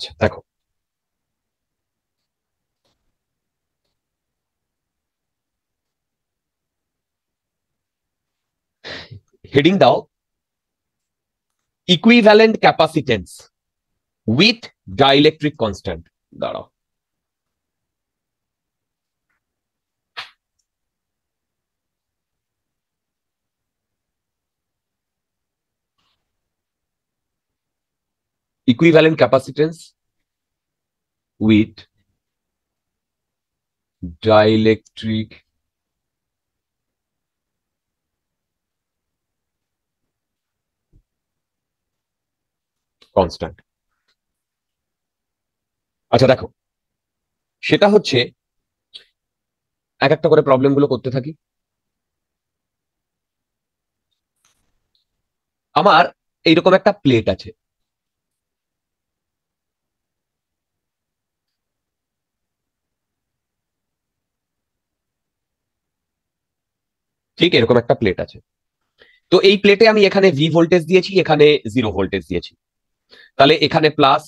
আচ্ছা দেখো হেডিং দাও equivalent capacitance with dielectric constant দাঁড়াও equivalent capacitance with dielectric constant. আচ্ছা দেখো সেটা হচ্ছে এক একটা করে প্রবলেম গুলো করতে থাকি আমার এইরকম একটা প্লেট আছে ঠিক এরকম একটা প্লেট আছে তো এই প্লেটে আমি এখানে ভি ভোল্টেজ দিয়েছি এখানে জিরো ভোল্টেজ দিয়েছি তাহলে এখানে প্লাস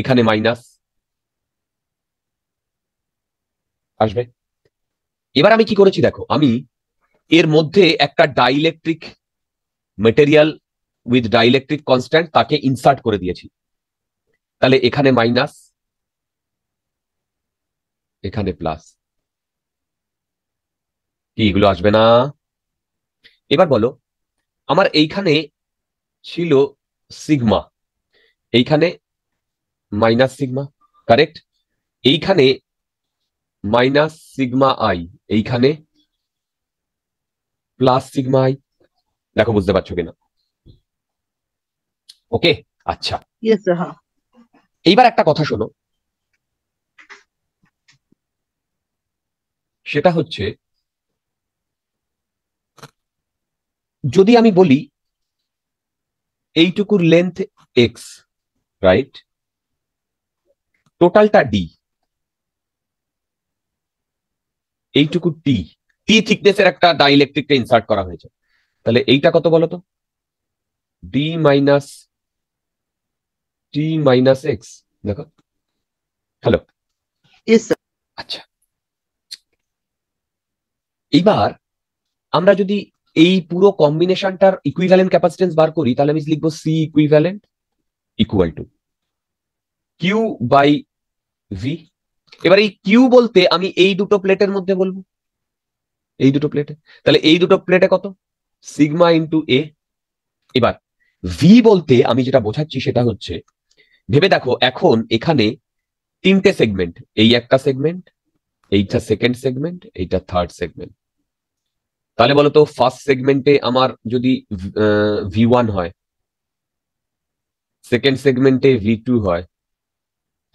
এখানে মাইনাস আসবে এবার আমি কি করেছি দেখো আমি এর মধ্যে একটা dielectric material with dielectric constant তাকে ইনসার্ট করে দিয়েছি তাহলে এখানে মাইনাস এখানে প্লাস কি এগুলো আসবে না এবার বলো আমার এইখানে ছিল সিগমা এইখানে মাইনাস সিগমা কারেক্ট এইখানে মাইনাস সিগমা আই এইখানে প্লাস সিগমা আই দেখো বুঝতে পারছো কিনা ওকে আচ্ছা হ্যাঁ। এইবার একটা কথা শোনো সেটা হচ্ছে যদি আমি বলি এইটুকুর লেন্থ এক্স রাইট টোটালটা ডি এইটুকু টি টি থিকনেসের একটা ডাইলেকট্রিকটা ইনসার্ট করা হয়েছে তাহলে এইটা কত বলো তো D minus T minus X দেখো হ্যালো আচ্ছা এইবার আমরা যদি এই পুরো কম্বিনেশনটার ইকুইভ্যালেন্ট ক্যাপাসিটেন্স বার করি তাহলে আমি লিখবো C equivalent equal to Q by V এবার এই কিউ বলতে আমি এই দুটো প্লেটের মধ্যে বলবো এই দুটো প্লেটে তাহলে এই দুটো প্লেটে কত সিগমা ইন্টু এ এবার ভি বলতে আমি যেটা বোঝাচ্ছি সেটা হচ্ছে ভেবে দেখো এখন এখানে তিনটে সেগমেন্ট এই একটা সেগমেন্ট এইটা সেকেন্ড সেগমেন্ট এইটা থার্ড সেগমেন্ট তাহলে বলতো ফার্স্ট সেগমেন্টে আমার যদি ভি ওয়ান হয় সেকেন্ড সেগমেন্টে ভি টু হয়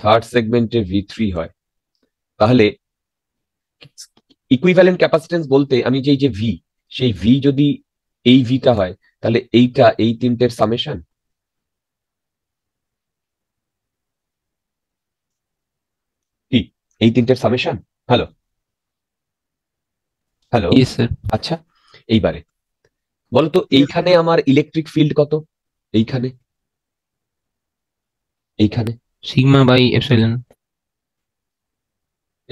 থার্ড সেগমেন্টে ভি থ্রি হয় তাহলে ইকুইভ্যালেন্ট ক্যাপাসিটেন্স বলতে আমি যেই যে ভি সেই ভি যদি এই ভিটা হয় তাহলে এইটা এই তিনটের সামেশন এই তিনটের সামেশন হ্যালো হ্যালো আচ্ছা এইবারে বলতো এইখানে আমার ইলেকট্রিক ফিল্ড কত এইখানে এইখানে সিগমা বাই এপসাইলন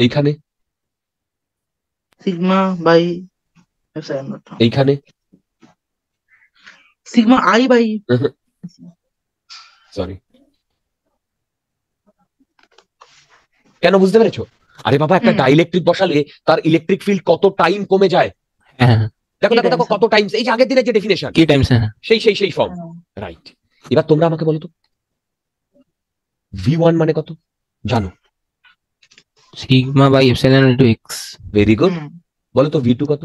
এইখানে সিগমা বাই এপসাইলন এইখানে সিগমা আই বাই সরি কেন বুঝতে পেরেছো আরে বাবা একটা ডাইলেকট্রিক বসালে তার ইলেকট্রিক ফিল্ড কত টাইম কমে যায় হ্যাঁ। দেখো দেখো দেখো কত টাইমস হ্যাঁ। এই যে আগের দিনের যে ডেফিনেশন কি টাইমস হ্যাঁ। সেই সেই সেই ফর্ম রাইট এবার তোমরা আমাকে বলো তো ভি ওয়ান মানে কত জানো sigma by epsilon into X very good বলো তো ভি টু কত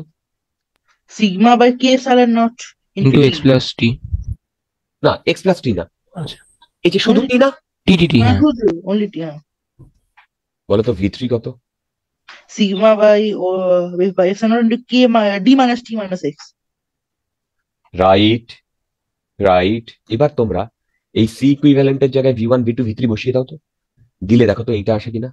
sigma by K epsilon naught into X plus T না এক্স প্লাস টি না আচ্ছা। এই যে শুধু টি না টি টি টি হ্যাঁ অনলি টি হ্যাঁ বলতো ভিত্রি কত sigma by wave by epsilon into K D minus T minus X right right এবার তোমরা এই সি ইকুইভ্যালেন্টের জায়গায় V one V two V three বসিয়ে দাও তো দিলে দেখো তো এইটা আসে কিনা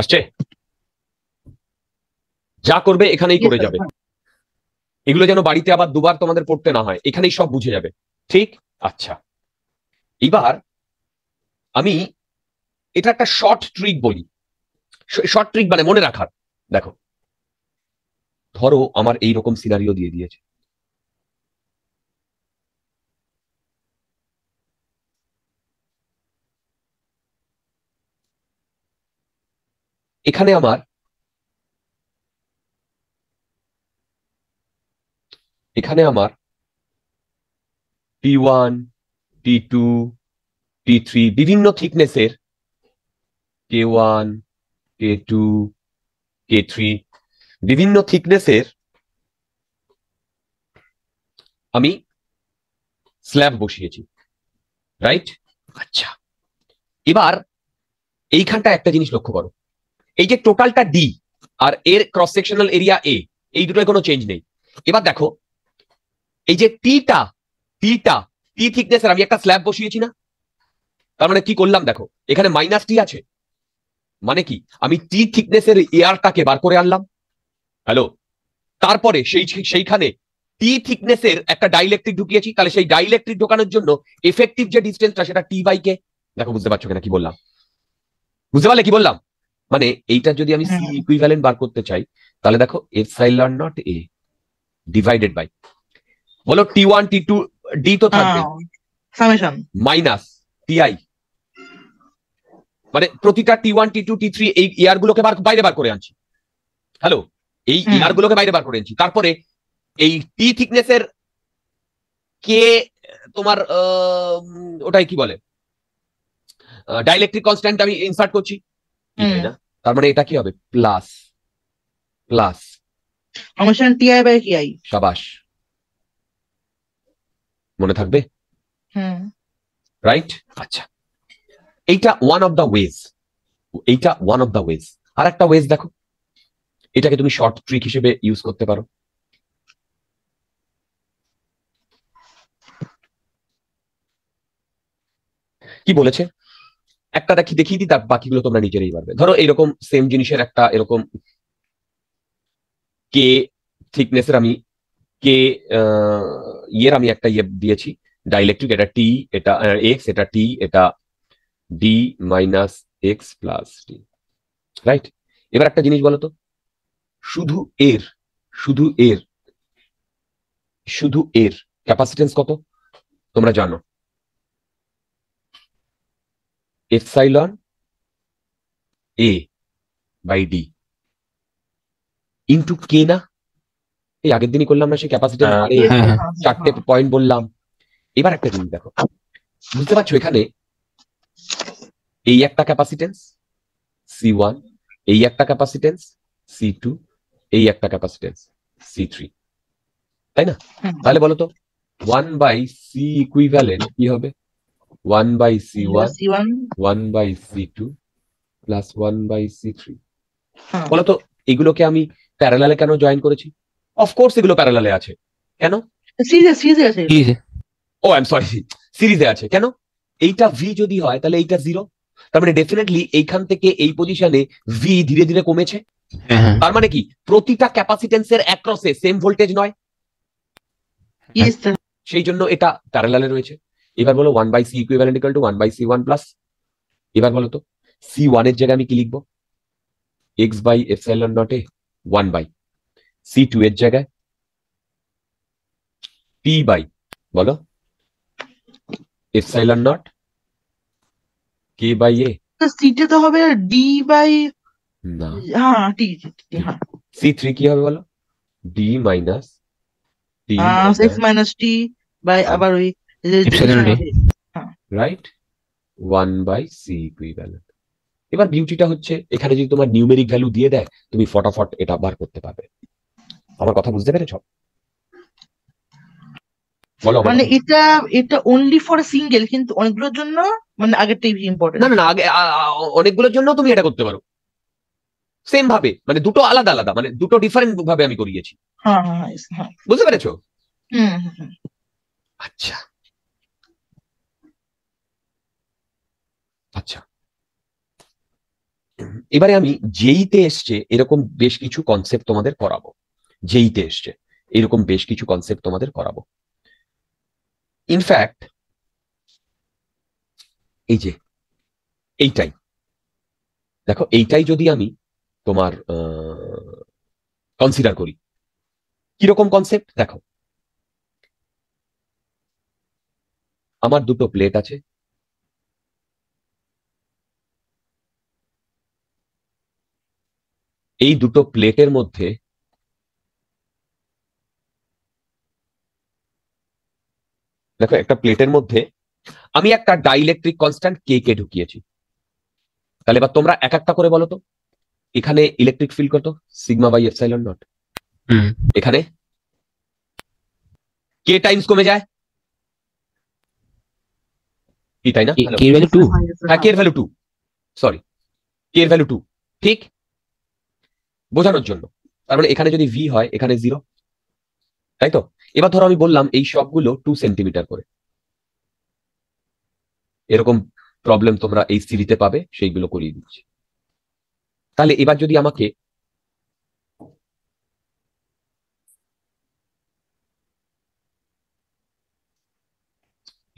আসছে যা করবে এখানেই করে যাবে এগুলো যেন বাড়িতে আবার দুবার তোমাদের পড়তে না হয় এখানেই সব বুঝে যাবে ঠিক আচ্ছা এবার আমি এটা একটা শর্ট ট্রিক বলি শর্ট ট্রিক মানে মনে রাখার দেখো ধরো আমার এই রকম সিনারিও দিয়ে দিয়েছে এখানে আমার এখানে আমার T one T two T three বিভিন্ন থিকনেসের K one K two K three বিভিন্ন থিকনেসের আমি স্ল্যাব বসিয়েছি রাইট আচ্ছা এবার এইখানটা একটা জিনিস লক্ষ্য করো এই যে টোটালটা ডি আর এর ক্রস সেকশনাল এরিয়া এ এই দুটোর কোনো চেঞ্জ নেই এবার দেখো এই যে টিটা টিটা টি থিকনেস আমি একটা স্ল্যাব বসিয়েছি না তার মানে কি করলাম দেখো এখানে মাইনাস টি আছে মানে কি আমি টি থিকনেস এর এয়ারটাকে বার করে আনলাম হ্যালো তারপরে সেই সেইখানে টি থিকনেস এর একটা ডাইলেকট্রিক ঢুকিয়েছি তাহলে সেই ডাইলেকট্রিক ঢোকানোর জন্য এফেক্টিভ যে ডিস্টেন্সটা সেটা টি বাই কে দেখো বুঝতে পারছো কিনা কি বললাম বুঝতে পারলে কি বললাম মানে এইটা যদি আমি সি ইকুইভ্যালেন্ট বার করতে চাই তাহলে দেখো epsilon naught A divided by বলো T one T two D তো থাকবে মাইনাস টিআই মানে প্রতিটা T one T two T three এই ইয়ার গুলোকে বাইরে বার করে আনছি হ্যালো এই ইয়ার হ্যাঁ। গুলোকে বাইরে বার করে আনছি তারপরে এই টি থিকনেসের কে তোমার ওটাই কি বলে ডাইলেকট্রিক কনস্ট্যান্ট আমি ইনসার্ট করছি তার মানে এটা কি হবে plus plus function T I by T I সাবাস মনে থাকবে রাইট আচ্ছা এইটা ওয়ান অফ দা ওয়েজ এইটা ওয়ান অফ দা ওয়েজ আর একটা ওয়েজ দেখো এটাকে তুমি শর্ট ট্রিক হিসেবে ইউজ করতে পারো কি বলেছে একটা দেখি দেখিয়ে দিই তার বাকিগুলো তোমরা নিজেরাই পারবে ধরো এরকম সেম জিনিসের একটা এরকম কে থিকনেসের আমি কে ইয়ের আমি একটা ইয়ে দিয়েছি ডাইলেকট্রিক এটা টি এটা এক্স এটা টি এটা D minus X plus T right এবার একটা জিনিস বলো তো শুধু এর শুধু এর শুধু এর ক্যাপাসিটেন্স কত তোমরা জানো epsilon a by D into K না এই আগের দিনই করলাম না সে ক্যাপাসিটি মানে হ্যাঁ, হ্যাঁ। চারটে পয়েন্ট বললাম এবার একটা জিনিস দেখো বুঝতে পারছো এখানে এই একটা ক্যাপাসিটেন্স সি ওয়ান এই একটা ক্যাপাসিটেন্স সি টু এই একটা ক্যাপাসিটেন্স সি থ্রি তাই না তাহলে বলো তো ওয়ান বাই সি ইকুইভ্যালেন্ট কি হবে 1 by C1, C1 1 by C2 plus 1 by C3 বলতো এগুলোকে আমি প্যারালালে কেন জয়েন করেছি অফকোর্স এগুলো প্যারালালে আছে কেন সিরিজে সিরিজে আছে ও আই এম সরি সিরিজে আছে কেন এইটা ভি যদি হয় তাহলে এইটা জিরো তার মানে ডেফিনেটলি এইখান থেকে এই পজিশনে ভি ধীরে ধীরে কমেছে হ্যাঁ, হ্যাঁ। তার মানে কি প্রতিটা ক্যাপাসিটেন্সের অ্যাক্রসে সেম ভোল্টেজ নয় সেই জন্য এটা প্যারালালে রয়েছে এবার বলো one by C equivalent to one by C one plus এবার বলো তো সি ওয়ানের জায়গায় আমি কি লিখবো এক্স বাই নট নটে ওয়ান বাই সি টু এর জায়গায় পি বাই বলো epsilon naught K by A সিটে তো হবে ডি বাই না হ্যাঁ সি থ্রি হ্যাঁ। কি হবে বলো D minus T six minus T by আবার ওই রাইট ওয়ান বাই সি এবার বিউটিটা হচ্ছে এখানে যদি তোমার নিউমেরিক ভ্যালু দিয়ে দেয় তুমি ফটাফট এটা বার করতে পারবে আমার কথা বুঝতে পেরেছ মানে এটা ফর সিঙ্গেল কিন্তু অনেকগুলোর জন্য মানে না আগে অনেকগুলোর জন্য তুমি এটা করতে পারো মানে দুটো আলাদা আলাদা মানে দুটো ডিফারেন্ট ভাবে আমি করিয়েছি হ্যাঁ, হ্যাঁ, হ্যাঁ, বুঝতে পেরেছো আচ্ছা এবারে আমি জেইতে এসছে এরকম বেশ কিছু কনসেপ্ট তোমাদের করাবো জেইতে এসছে এরকম বেশ কিছু কনসেপ্ট তোমাদের করাবো ইনফ্যাক্ট এই যে এইটাই দেখো এইটাই যদি আমি তোমার কনসিডার করি কিরকম কনসেপ্ট দেখো আমার দুটো প্লেট আছে এই দুটো প্লেটের মধ্যে দেখো একটা প্লেটের মধ্যে আমি একটা ডাইলেকট্রিক কনস্ট্যান্ট কে কে ঢুকিয়েছি তাহলে এবার তোমরা এক একটা করে বলো তো এখানে ইলেকট্রিক ফিল কত সিগমা বাই এফসাইল নট এখানে কে টাইমস কমে যায় কি তাই না কে ভ্যালু টু হ্যাঁ K value two sorry K value two ঠিক বোঝানোর জন্য তার মানে এখানে যদি ভি হয় এখানে জিরো তাই তো এবার ধরো আমি বললাম এই সবগুলো টু সেন্টিমিটার করে এরকম প্রবলেম তোমরা এই সিরিতে পাবে সেইগুলো করিয়ে দিচ্ছি তাহলে এবার যদি আমাকে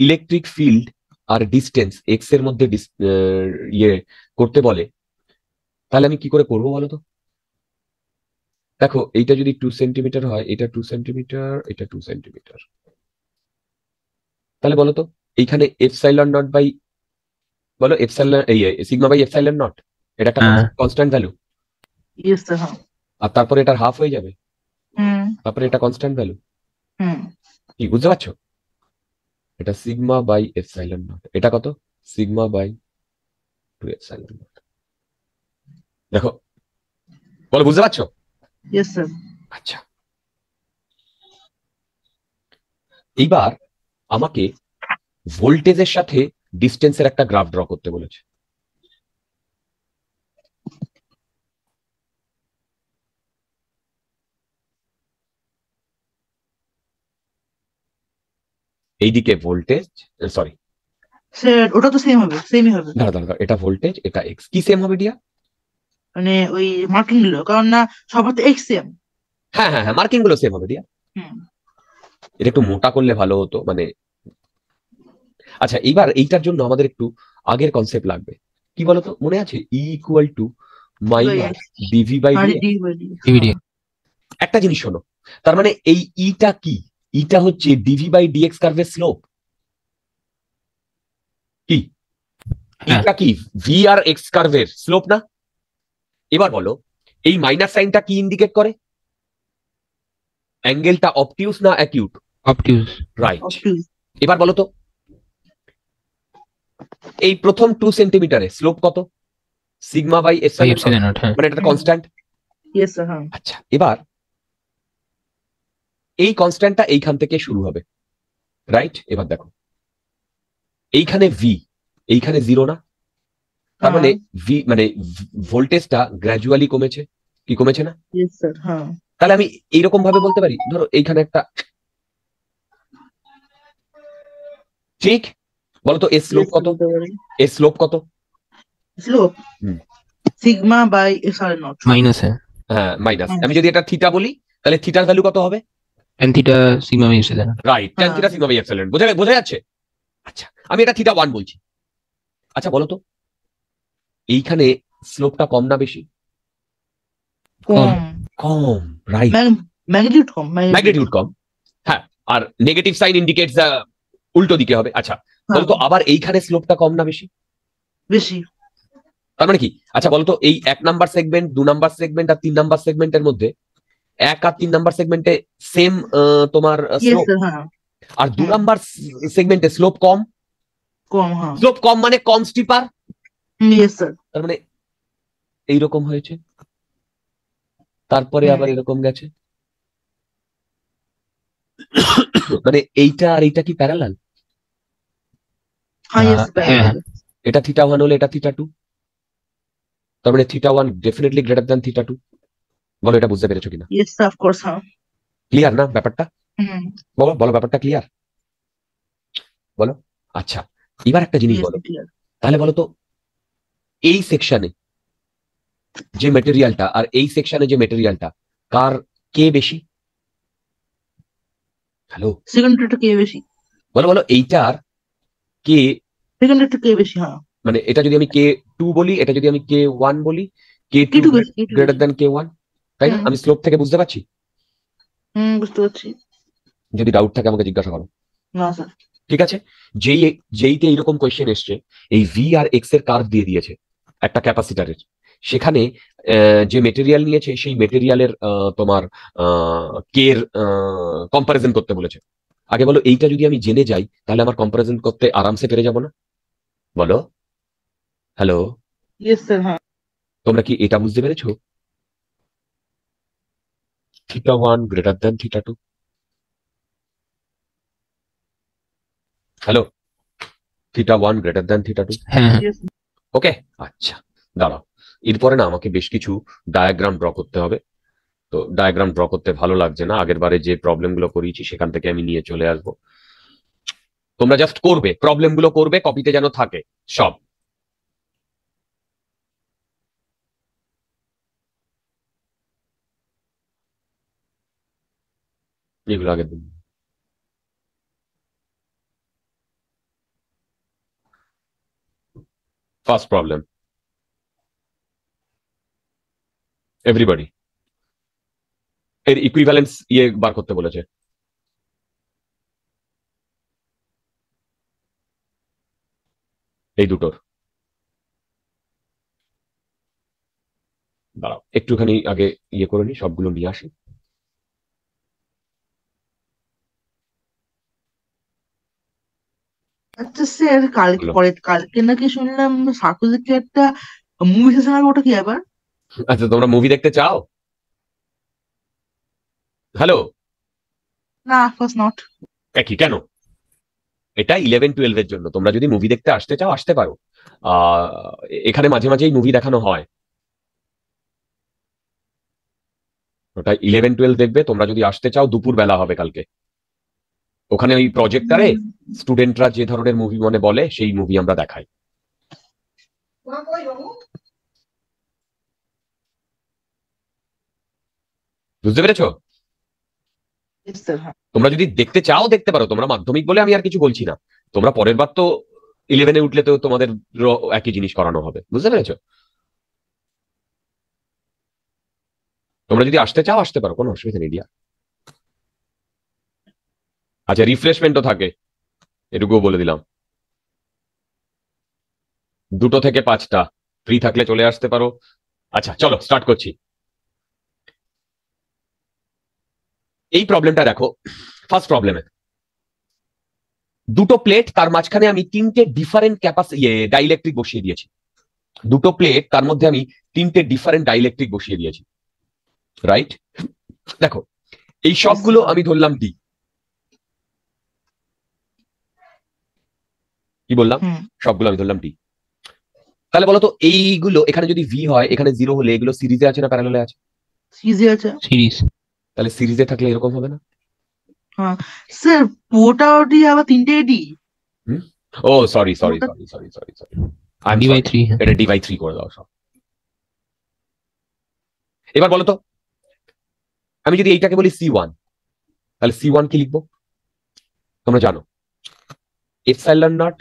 ইলেকট্রিক ফিল্ড আর ডিস্টেন্স এক্স এর মধ্যে ইয়ে করতে বলে তাহলে আমি কি করে করবো বলো তো দেখো এইটা যদি টু সেন্টিমিটার হয় এটা টু সেন্টিমিটার এটা টু সেন্টিমিটার তাহলে বলো তো এইখানে এফসাইলন নট বাই বলো এফসাইলন এই সিগমা বাই এফসাইলন নট এটা একটা কনস্ট্যান্ট ভ্যালু আর তারপরে এটার হাফ হয়ে যাবে তারপরে এটা কনস্ট্যান্ট ভ্যালু কি বুঝতে পারছো এটা সিগমা বাই এফসাইলন নট এটা কত sigma by two epsilon naught দেখো বলো বুঝতে পারছো আচ্ছা। এইবার আমাকে ভোল্টেজের সাথে ডিস্টেন্সের একটা গ্রাফ ড্র করতে বলেছে এইদিকে ভোল্টেজ সরি ওটা তো সেম হবে সেমই হবে দাঁড়া দাঁড়া এটা ভোল্টেজ এটা এক্স কি সেম হবে ডিয়া মানে ওই মার্কিং গুলো কারণ না সবার তো এক্স সেম হ্যাঁ হ্যাঁ হ্যাঁ মার্কিং গুলো সেম হবে দিয়া এটা একটু মোটা করলে ভালো হতো মানে আচ্ছা এবার এইটার জন্য আমাদের একটু আগের কনসেপ্ট লাগবে কি বলতো মনে আছে E equal to minus D V by D একটা জিনিস শোনো তার মানে এই ইটা কি ইটা হচ্ছে ডিভি বাই ডিএক্স কার্ভের স্লোপ কি ইটা হ্যাঁ। কি ভি আর এক্স কার্ভের স্লোপ না এবার বলো এই মাইনাস সাইনটা কি ইন্ডিকেট করে অ্যাঙ্গেলটা অপটিউস না অ্যাকিউট অপটিউস রাইট এবার বলো তো এই প্রথম টু সেন্টিমিটারে স্লোপ কত সিগমা বাই এপসাইলন মানে এটা কনস্ট্যান্ট আচ্ছা এবার এই কনস্ট্যান্টটা এইখান থেকে শুরু হবে রাইট এবার দেখো এইখানে ভি এইখানে জিরো না তার মানে ভি হ্যাঁ। মানে ভোল্টেজটা গ্র্যাজুয়ালি কমেছে কি কমেছে না হ্যাঁ। তাহলে আমি এইরকম ভাবে বলতে পারি ধরো এইখানে একটা ঠিক বলতো এর স্লোপ কত এর স্লোপ কত slope sigma by sorry naught minus হ্যাঁ মাইনাস আমি যদি এটা থিটা বলি তাহলে থিটার ভ্যালু কত হবে tan theta sigma by epsilon right tan theta sigma by epsilon বোঝা বোঝা যাচ্ছে আচ্ছা আমি এটা থিটা ওয়ান বলছি আচ্ছা বলো তো এইখানে স্লোপটা কম না বেশি কম কম রাইট ম্যাগনিটিউড কম ম্যাগনিটিউড কম হ্যাঁ আর নেগেটিভ সাইন ইন্ডিকেটস উল্টো দিকে হবে আচ্ছা বলতো হ্যাঁ। আবার এইখানে স্লোপটা কম না বেশি বেশি তার মানে কি আচ্ছা বলতো এই এক নাম্বার সেগমেন্ট দু নাম্বার সেগমেন্ট আর তিন নাম্বার সেগমেন্টের মধ্যে এক আর তিন নাম্বার সেগমেন্টে সেম তোমার স্লোপ হ্যাঁ। আর দু হ্যাঁ। নাম্বার সেগমেন্টে স্লোপ কম কম স্লোপ কম মানে কম স্টিপার তার মানে এইরকম হয়েছে তারপরে হ্যাঁ। আবার এরকম গেছে মানে এইটা আর এইটা কি প্যারালাল হ্যাঁ, হ্যাঁ। এটা থিটা ওয়ান হলে এটা থিটা টু তার মানে theta one definitely greater than theta two বলো এটা বুঝতে পেরেছো কিনা ক্লিয়ার না ব্যাপারটা বলো বলো ব্যাপারটা ক্লিয়ার বলো আচ্ছা এবার একটা জিনিস বলো তাহলে বলো তো এই সেকশনে যে মেটেরিয়ালটা আর এই সেকশনে যে মেটেরিয়ালটা কার কে বেশি হ্যালো সেকেন্ডটা কে বেশি বলো বলো এইটার কে সেকেন্ডটা কে বেশি হ্যাঁ মানে এটা যদি আমি কে টু বলি এটা যদি আমি কে ওয়ান বলি K two greater than K one তাই না হ্যাঁ। আমি স্লোপ থেকে বুঝতে পারছি হুম বুঝতে পারছি যদি ডাউট থাকে আমাকে জিজ্ঞাসা করো না স্যার ঠিক আছে যেই যেইতে এরকম কোয়েশ্চেন এসছে এই ভি আর এক্স এর কার্ভ দিয়ে দিয়েছে একটা ক্যাপাসিটারের সেখানে যে মেটেরিয়াল নিয়েছে সেই মেটেরিয়ালের তোমার কের কম্পারিজন করতে বলেছে আগে বলো এইটা যদি আমি জেনে যাই তাহলে আমার কম্পারিজন করতে আরামসে পেরে যাব না বলো হ্যালো হ্যাঁ। তোমরা কি এটা বুঝতে পেরেছো theta one greater than theta two hello theta one greater than theta two হ্যাঁ, হ্যাঁ। ওকে আচ্ছা দাঁড়াও এরপরে না আমাকে বেশ কিছু ডায়াগ্রাম ড্র করতে হবে তো ডায়াগ্রাম ড্র করতে ভালো লাগছে না আগের বারে যে প্রবলেমগুলো করিয়েছি সেখান থেকে আমি নিয়ে চলে আসব তোমরা জাস্ট করবে প্রবলেমগুলো করবে কপিতে যেন থাকে সব এগুলো আগের দিন First problem. এভরিবডি এর ইকুইভ্যালেন্স ইয়ে বার করতে বলেছে এই দুটোর দাঁড়াও একটুখানি আগে ইয়ে করে নি সবগুলো নিয়ে আসি আচ্ছা স্যার কালকে পরে কালকে নাকি শুনলাম সার্কোজের কি একটা মুভি সেশন হবে ওটা কি আবার আচ্ছা তোমরা মুভি দেখতে চাও হ্যালো না ফার্স্ট নট কি কেন এটা ইলেভেন টুয়েলভ এর জন্য তোমরা যদি মুভি দেখতে আসতে চাও আসতে পারো এখানে মাঝে মাঝেই মুভি দেখানো হয় ওটা ইলেভেন টুয়েলভ দেখবে তোমরা যদি আসতে চাও দুপুর বেলা হবে কালকে ওখানে ওই প্রজেক্টারে স্টুডেন্টরা যে ধরনের মুভি মনে বলে সেই মুভি আমরা দেখাই বুঝতে পেরেছো হ্যাঁ। তোমরা যদি দেখতে চাও দেখতে পারো তোমরা মাধ্যমিক বলে আমি আর কিছু বলছি না তোমরা পরের বার তো ইলেভেনে উঠলে তো তোমাদের একই জিনিস করানো হবে বুঝতে পেরেছো তোমরা যদি আসতে চাও আসতে পারো কোনো অসুবিধা নেই দিয়া আচ্ছা রিফ্রেশমেন্টও থাকে এটুকুও বলে দিলাম দুটো থেকে পাঁচটা ফ্রি থাকলে চলে আসতে পারো আচ্ছা চলো স্টার্ট করছি এই প্রবলেমটা দেখো ফার্স্ট প্রবলেমে দুটো প্লেট তার মাঝখানে আমি তিনটে ডিফারেন্ট ক্যাপাসিটি ডাইলেকট্রিক বসিয়ে দিয়েছি দুটো প্লেট তার মধ্যে আমি তিনটে ডিফারেন্ট ডাইলেকট্রিক বসিয়ে দিয়েছি রাইট দেখো এই সবগুলো আমি ধরলাম ডি কি বললাম সবগুলো আমি ধরলাম ডি তাহলে বলো তো এইগুলো এখানে যদি ভি হয় এখানে জিরো হলে এগুলো সিরিজে আছে না প্যারালালে আছে সিরিজে আছে সিরিজ তাহলে সিরিজে থাকলে এরকম হবে না স্যার পোটা ডি আবার তিনটে ডি ও sorry sorry sorry sorry sorry sorry D by three এটা ডি বাই থ্রি করে দাও সব এবার বলো তো আমি যদি এইটাকে বলি সি ওয়ান তাহলে সি ওয়ান কি লিখবো তোমরা জানো epsilon naught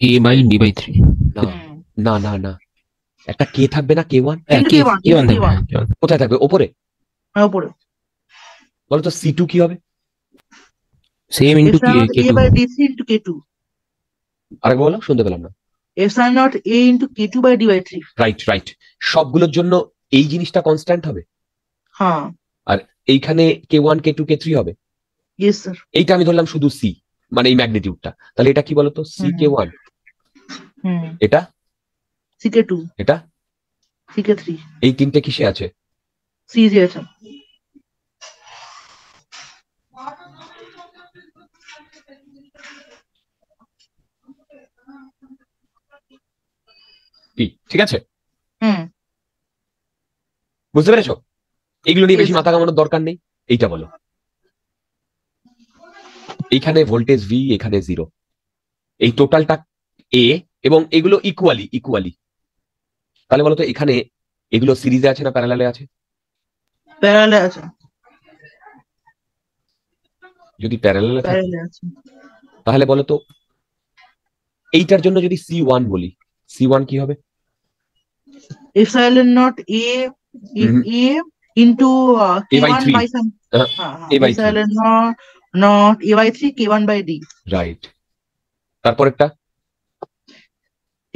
A by D by three না না না একটা কে থাকবে না কে ওয়ান কে ওয়ান কোথায় থাকবে ওপরে হ্যাঁ, ওপরে বলো তো সি টু কি হবে same into K K two by D C K two আরেক বলো শুনতে পেলাম না S naught A into K two by D by three right right সবগুলোর জন্য এই জিনিসটা কনস্ট্যান্ট হবে হ্যাঁ আর এইখানে K one K two K three হবে এইটা আমি ধরলাম শুধু সি মানে এই ম্যাগনিটিউডটা তাহলে এটা কি বলতো সি কে ওয়ান এটা সিকে টু এটা সিকে থ্রি এই তিনটে কিসে আছে সিজে আছে ঠিক আছে বুঝতে পেরেছ এগুলো নিয়ে বেশি মাথা কামানোর দরকার নেই এইটা বলো এইখানে ভোল্টেজ ভি এখানে জিরো এই টোটালটা এ এবং এগুলো ইকুয়ালি ইকুয়ালি তাহলে বলতো এখানে এগুলো সিরিজে আছে না প্যারালালে আছে প্যারালালে আছে যদি প্যারালালে আছে তাহলে বলতো এইটার জন্য যদি সি ওয়ান বলি সি ওয়ান কি হবে naught A A naught A three K one by D right তারপর একটা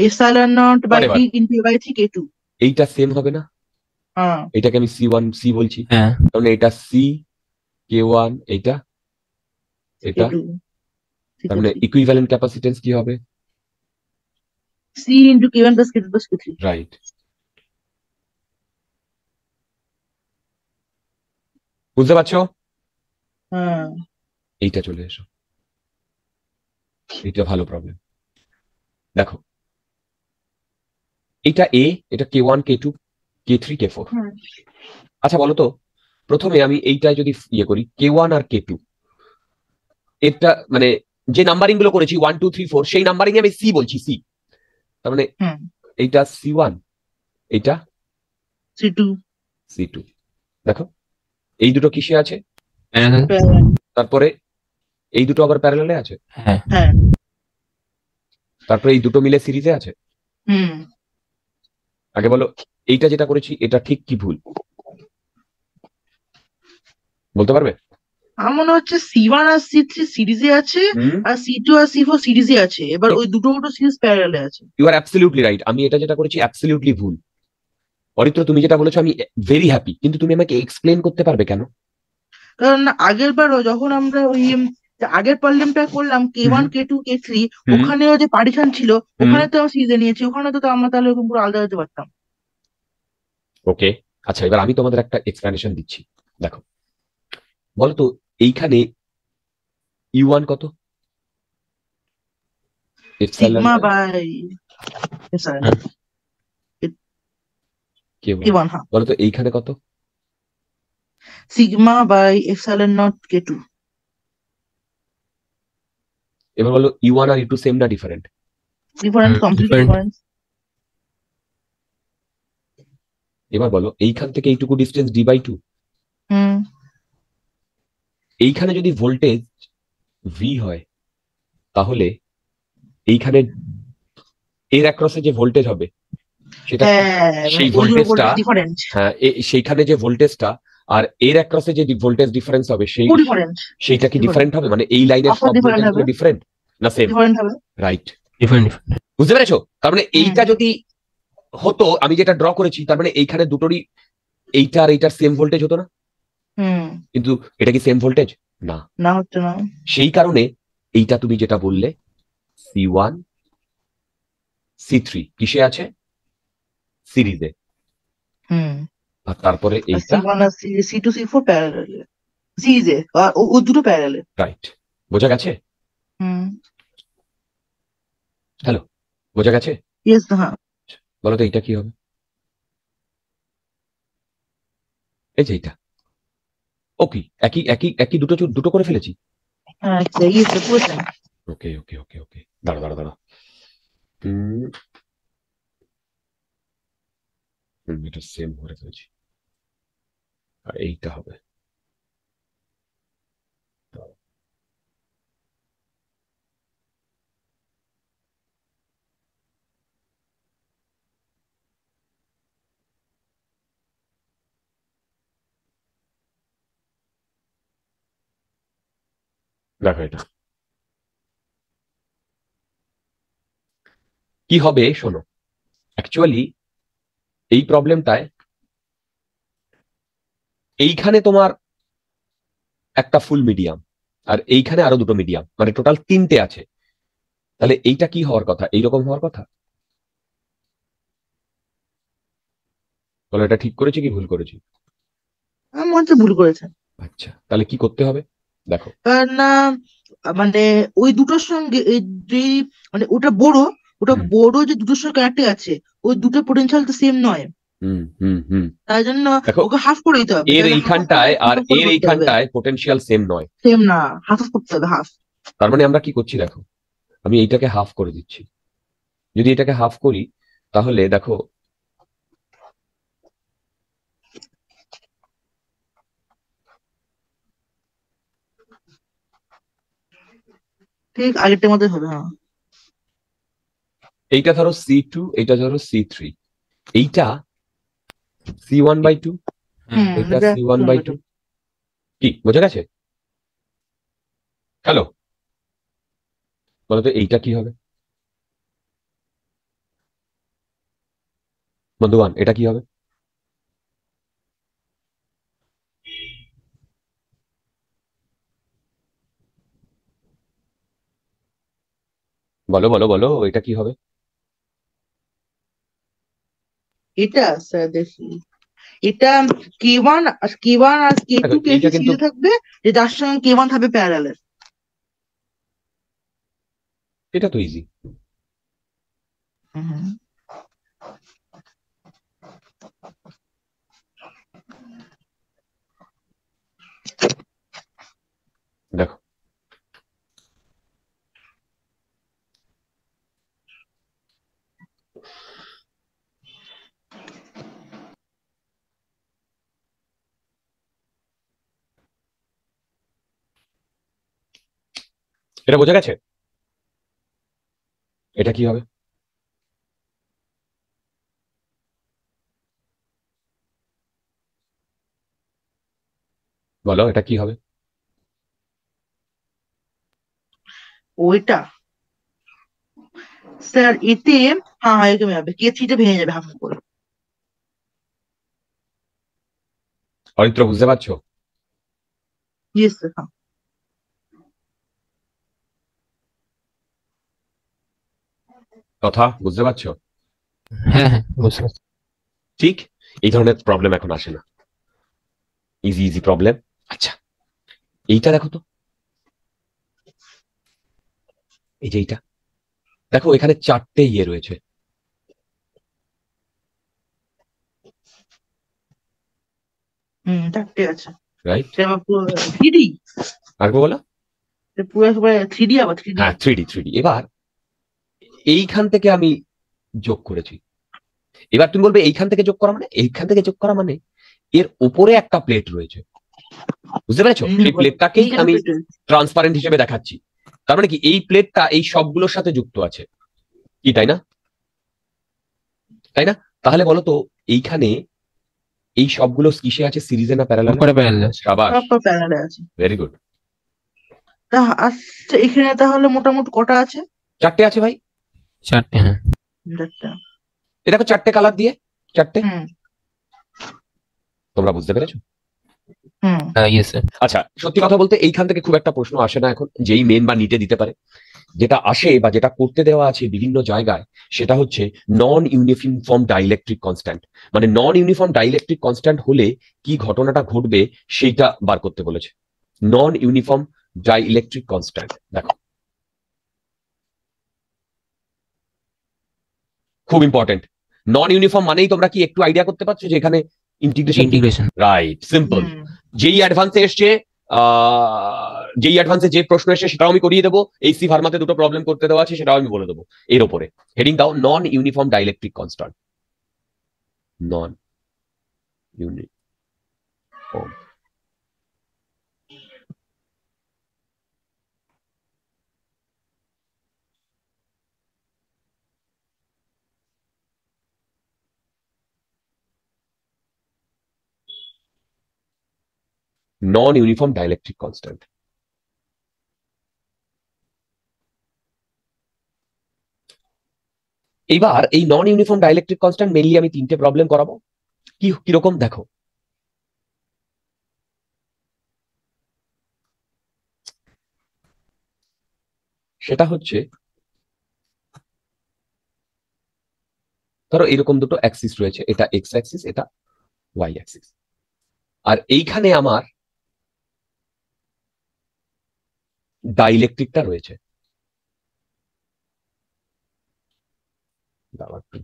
naught by into by three K two এইটা সেম হবে না হ্যাঁ। এটাকে আমি সি ওয়ান সি বলছি হ্যাঁ। এটা সি কে ওয়ান এটা এটা তার ইকুইভ্যালেন্ট ক্যাপাসিটেন্স কি হবে C into K one plus K two plus K three right বুঝতে পারছো হ্যাঁ এইটা চলে এসো এটা ভালো প্রবলেম দেখো এটা এ এটা K one K two K three K four আচ্ছা বলতো প্রথমে আমি এইটা যদি ইয়ে করি কে ওয়ান আর কে টু এটা মানে যে নাম্বারিং গুলো করেছি ওয়ান টু থ্রি ফোর সেই নাম্বারিং আমি সি বলছি সি তার মানে এইটা সি ওয়ান এইটা সি টু সি টু দেখো এই দুটো কিসে আছে হ্যাঁ, হ্যাঁ। তারপরে এই দুটো আবার প্যারালালে আছে হ্যাঁ।, হ্যাঁ তারপরে এই দুটো মিলে সিরিজে আছে আগে বলো এইটা যেটা করেছি এটা ঠিক কি ভুল বলতে পারবে আমার মনে হচ্ছে সি ওয়ান আর সি থ্রি সিরিজে আছে আর সি টু আর সি ফোর সিরিজে আছে এবার ওই দুটো দুটো সিরিজ প্যারালে আছে ইউ আর অ্যাবসলিউটলি রাইট আমি এটা যেটা করেছি অ্যাবসলিউটলি ভুল অরিত্র তুমি যেটা বলেছো আমি ভেরি হ্যাপি কিন্তু তুমি আমাকে এক্সপ্লেন করতে পারবে কেন কারণ আগের বার যখন আমরা ওই যে আগের প্রবলেমটা করলাম K one K two K three ওখানেও যে পার্টিশন ছিল ওখানে তো সিজে নিয়েছি ওখানে তো আমরা তাহলে ওরকম পুরো আলাদা হতে পারতাম ওকে আচ্ছা এবার আমি তোমাদের একটা এক্সপ্লেনেশন দিচ্ছি দেখো বলতো এইখানে ইউ ওয়ান কত সিগমা হ্যাঁ। বাই হ্যাঁ। বলতো এইখানে কত sigma by epsilon naught K two এবার বলো ইউ ওয়ান আর ইউ টু সেম না ডিফারেন্ট ডিফারেন্ট কমপ্লিট এবার বলো এইখান থেকে এইটুকু ডিস্টেন্স ডি বাই টু এইখানে যদি ভোল্টেজ ভি হয় তাহলে এইখানে এর অ্যাক্রসে যে ভোল্টেজ হবে সেটা হ্যাঁ, মানে সেই ভোল্টেজটা হ্যাঁ সেইখানে যে ভোল্টেজটা আর এর অ্যাক্রসে যে ভোল্টেজ ডিফারেন্স হবে সেই সেইটা কি ডিফারেন্ট হবে মানে এই লাইনের সব ভোল্টেজ ডিফারেন্ট না সেম রাইট বুঝতে পেরেছো তার মানে এইটা যদি হতো আমি যেটা ড্র করেছি তার মানে এইখানে দুটোরই এইটা আর এইটার সেম ভোল্টেজ হতো না কিন্তু এটা কি সেম ভোল্টেজ না না হচ্ছে না সেই কারণে এইটা তুমি যেটা বললে সি ওয়ান সি থ্রি কিসে আছে সিরিজে তারপরে এইটা C two C four parallel C জে ও দুটো প্যারালাল রাইট বোঝা গেছে হুম হ্যালো বোঝা গেছে ইয়েস হ্যাঁ বলো তো এইটা কি হবে এই যে এইটা ওকে একই একই একই দুটো দুটো করে ফেলেছি ওকে ওকে ওকে ওকে দাঁড়া দাঁড়া দাঁড়া এটা সেম করে ফেলেছি আর এইটা হবে দেখো এটা কি হবে শোনো অ্যাকচুয়ালি এই প্রবলেমটায় এইখানে তোমার একটা ফুল মিডিয়াম আর এইখানে আরো দুটো মিডিয়াম মানে টোটাল তিনটে আছে তাহলে এইটা কি হওয়ার কথা এইরকম হওয়ার কথা বলো এটা ঠিক করেছি কি ভুল করেছি হ্যাঁ, মনে হচ্ছে ভুল করেছে আচ্ছা তাহলে কি করতে হবে দেখো না মানে ওই দুটোর সঙ্গে মানে ওটা বড় ওটা বড় যে দুটোর সঙ্গে কানেক্টেড আছে ওই দুটো পোটেনশিয়াল তো সেম নয় তাই জন্য ওকে হাফ করে দিতে হবে এর এইখানটায় আর এর এইখানটায় পটেনশিয়াল সেম নয় সেম না হাফ করতে হবে হাফ তার মানে আমরা কি করছি দেখো আমি এইটাকে হাফ করে দিচ্ছি যদি এটাকে হাফ করি তাহলে দেখো ঠিক আগেরটার হ্যাঁ। এইটা ধরো সি টু এইটা ধরো সি থ্রি এইটা সি ওয়ান বাই টু এটা সি ওয়ান বাই টু কি বোঝা গেছে হ্যালো বলতো এইটা কি হবে বন্ধুবান এটা কি হবে বলো বলো বলো এটা কি হবে এটা স্যার দেখি এটা কে ওয়ান আর কে ওয়ান আর কে টু কে থ্রি থাকবে যে তার সঙ্গে কে ওয়ান থাকবে প্যারালাল এটা তো ইজি হ্যাঁ এটা বোঝা গেছে এটা কি হবে বলো এটা কি হবে ওইটা স্যার এতে হ্যাঁ এরকমই হবে কেচিটা ভেঙে যাবে হাফ করে অরিত্র বুঝতে পারছো জি স্যার কথা বুঝতে পারছো হ্যাঁ হ্যাঁ বুঝতে ঠিক এই ধরনের প্রবলেম এখন আসে না ইজি ইজি প্রবলেম আচ্ছা এইটা দেখো তো এই যে এইটা দেখো এখানে চারটে ইয়ে রয়েছে আর বলো আবার হ্যাঁ, এবার এইখান থেকে আমি যোগ করেছি এবার তুমি বলবে এইখান থেকে যোগ করা মানে এইখান থেকে যোগ করা মানে এর উপরে একটা প্লেট রয়েছে বুঝতে পেরেছো এই প্লেটটাকেই আমি ট্রান্সপারেন্ট হিসেবে দেখাচ্ছি তার মানে কি এই প্লেটটা এই সবগুলোর সাথে যুক্ত আছে কি তাই না তাই না তাহলে বলো তো এইখানে এই সবগুলো কিসে আছে সিরিজে না প্যারালাল করে প্যারালাল শাবাশ প্যারালাল আছে ভেরি গুড তা এখানে তাহলে মোটামুটি কটা আছে চারটে আছে ভাই চারটে হ্যাঁ এটাকে চারটে কালার দিয়ে চারটে তোমরা বুঝতে পেরেছো হ্যাঁ, আচ্ছা সত্যি কথা বলতে এইখান থেকে খুব একটা প্রশ্ন আসে না এখন যেই মেন বা নিতে দিতে পারে যেটা আসে বা যেটা করতে দেওয়া আছে বিভিন্ন জায়গায় সেটা হচ্ছে নন ইউনিফর্ম ডাইলেকট্রিক কনস্ট্যান্ট মানে নন ইউনিফর্ম ডাইলেকট্রিক কনস্ট্যান্ট হলে কি ঘটনাটা ঘটবে সেইটা বার করতে বলেছে নন ইউনিফর্ম ডাইলেকট্রিক কনস্ট্যান্ট দেখো খুব ইম্পর্টেন্ট নন ইউনিফর্ম মানেই তোমরা কি একটু আইডিয়া করতে পারছো যে এখানে ইন্টিগ্রেশন ইন্টিগ্রেশন রাইট সিম্পল যেই অ্যাডভান্সে এসছে যেই অ্যাডভান্সে যে প্রশ্ন এসে সেটাও আমি করিয়ে দেবো এই সি ফার্মাতে দুটো প্রবলেম করতে দেওয়া আছে সেটাও আমি বলে দেবো এর ওপরে হেডিং দাও non uniform dielectric constant non unit non uniform dielectric constant. এবার এই non uniform dielectric constant mainly আমি তিনটে প্রবলেম করাবো কি কিরকম দেখো সেটা হচ্ছে ধরো এরকম দুটো অ্যাক্সিস রয়েছে এটা এক্স অ্যাক্সিস এটা ওয়াই অ্যাক্সিস আর এইখানে আমার ডাইলেকট্রিকটা রয়েছে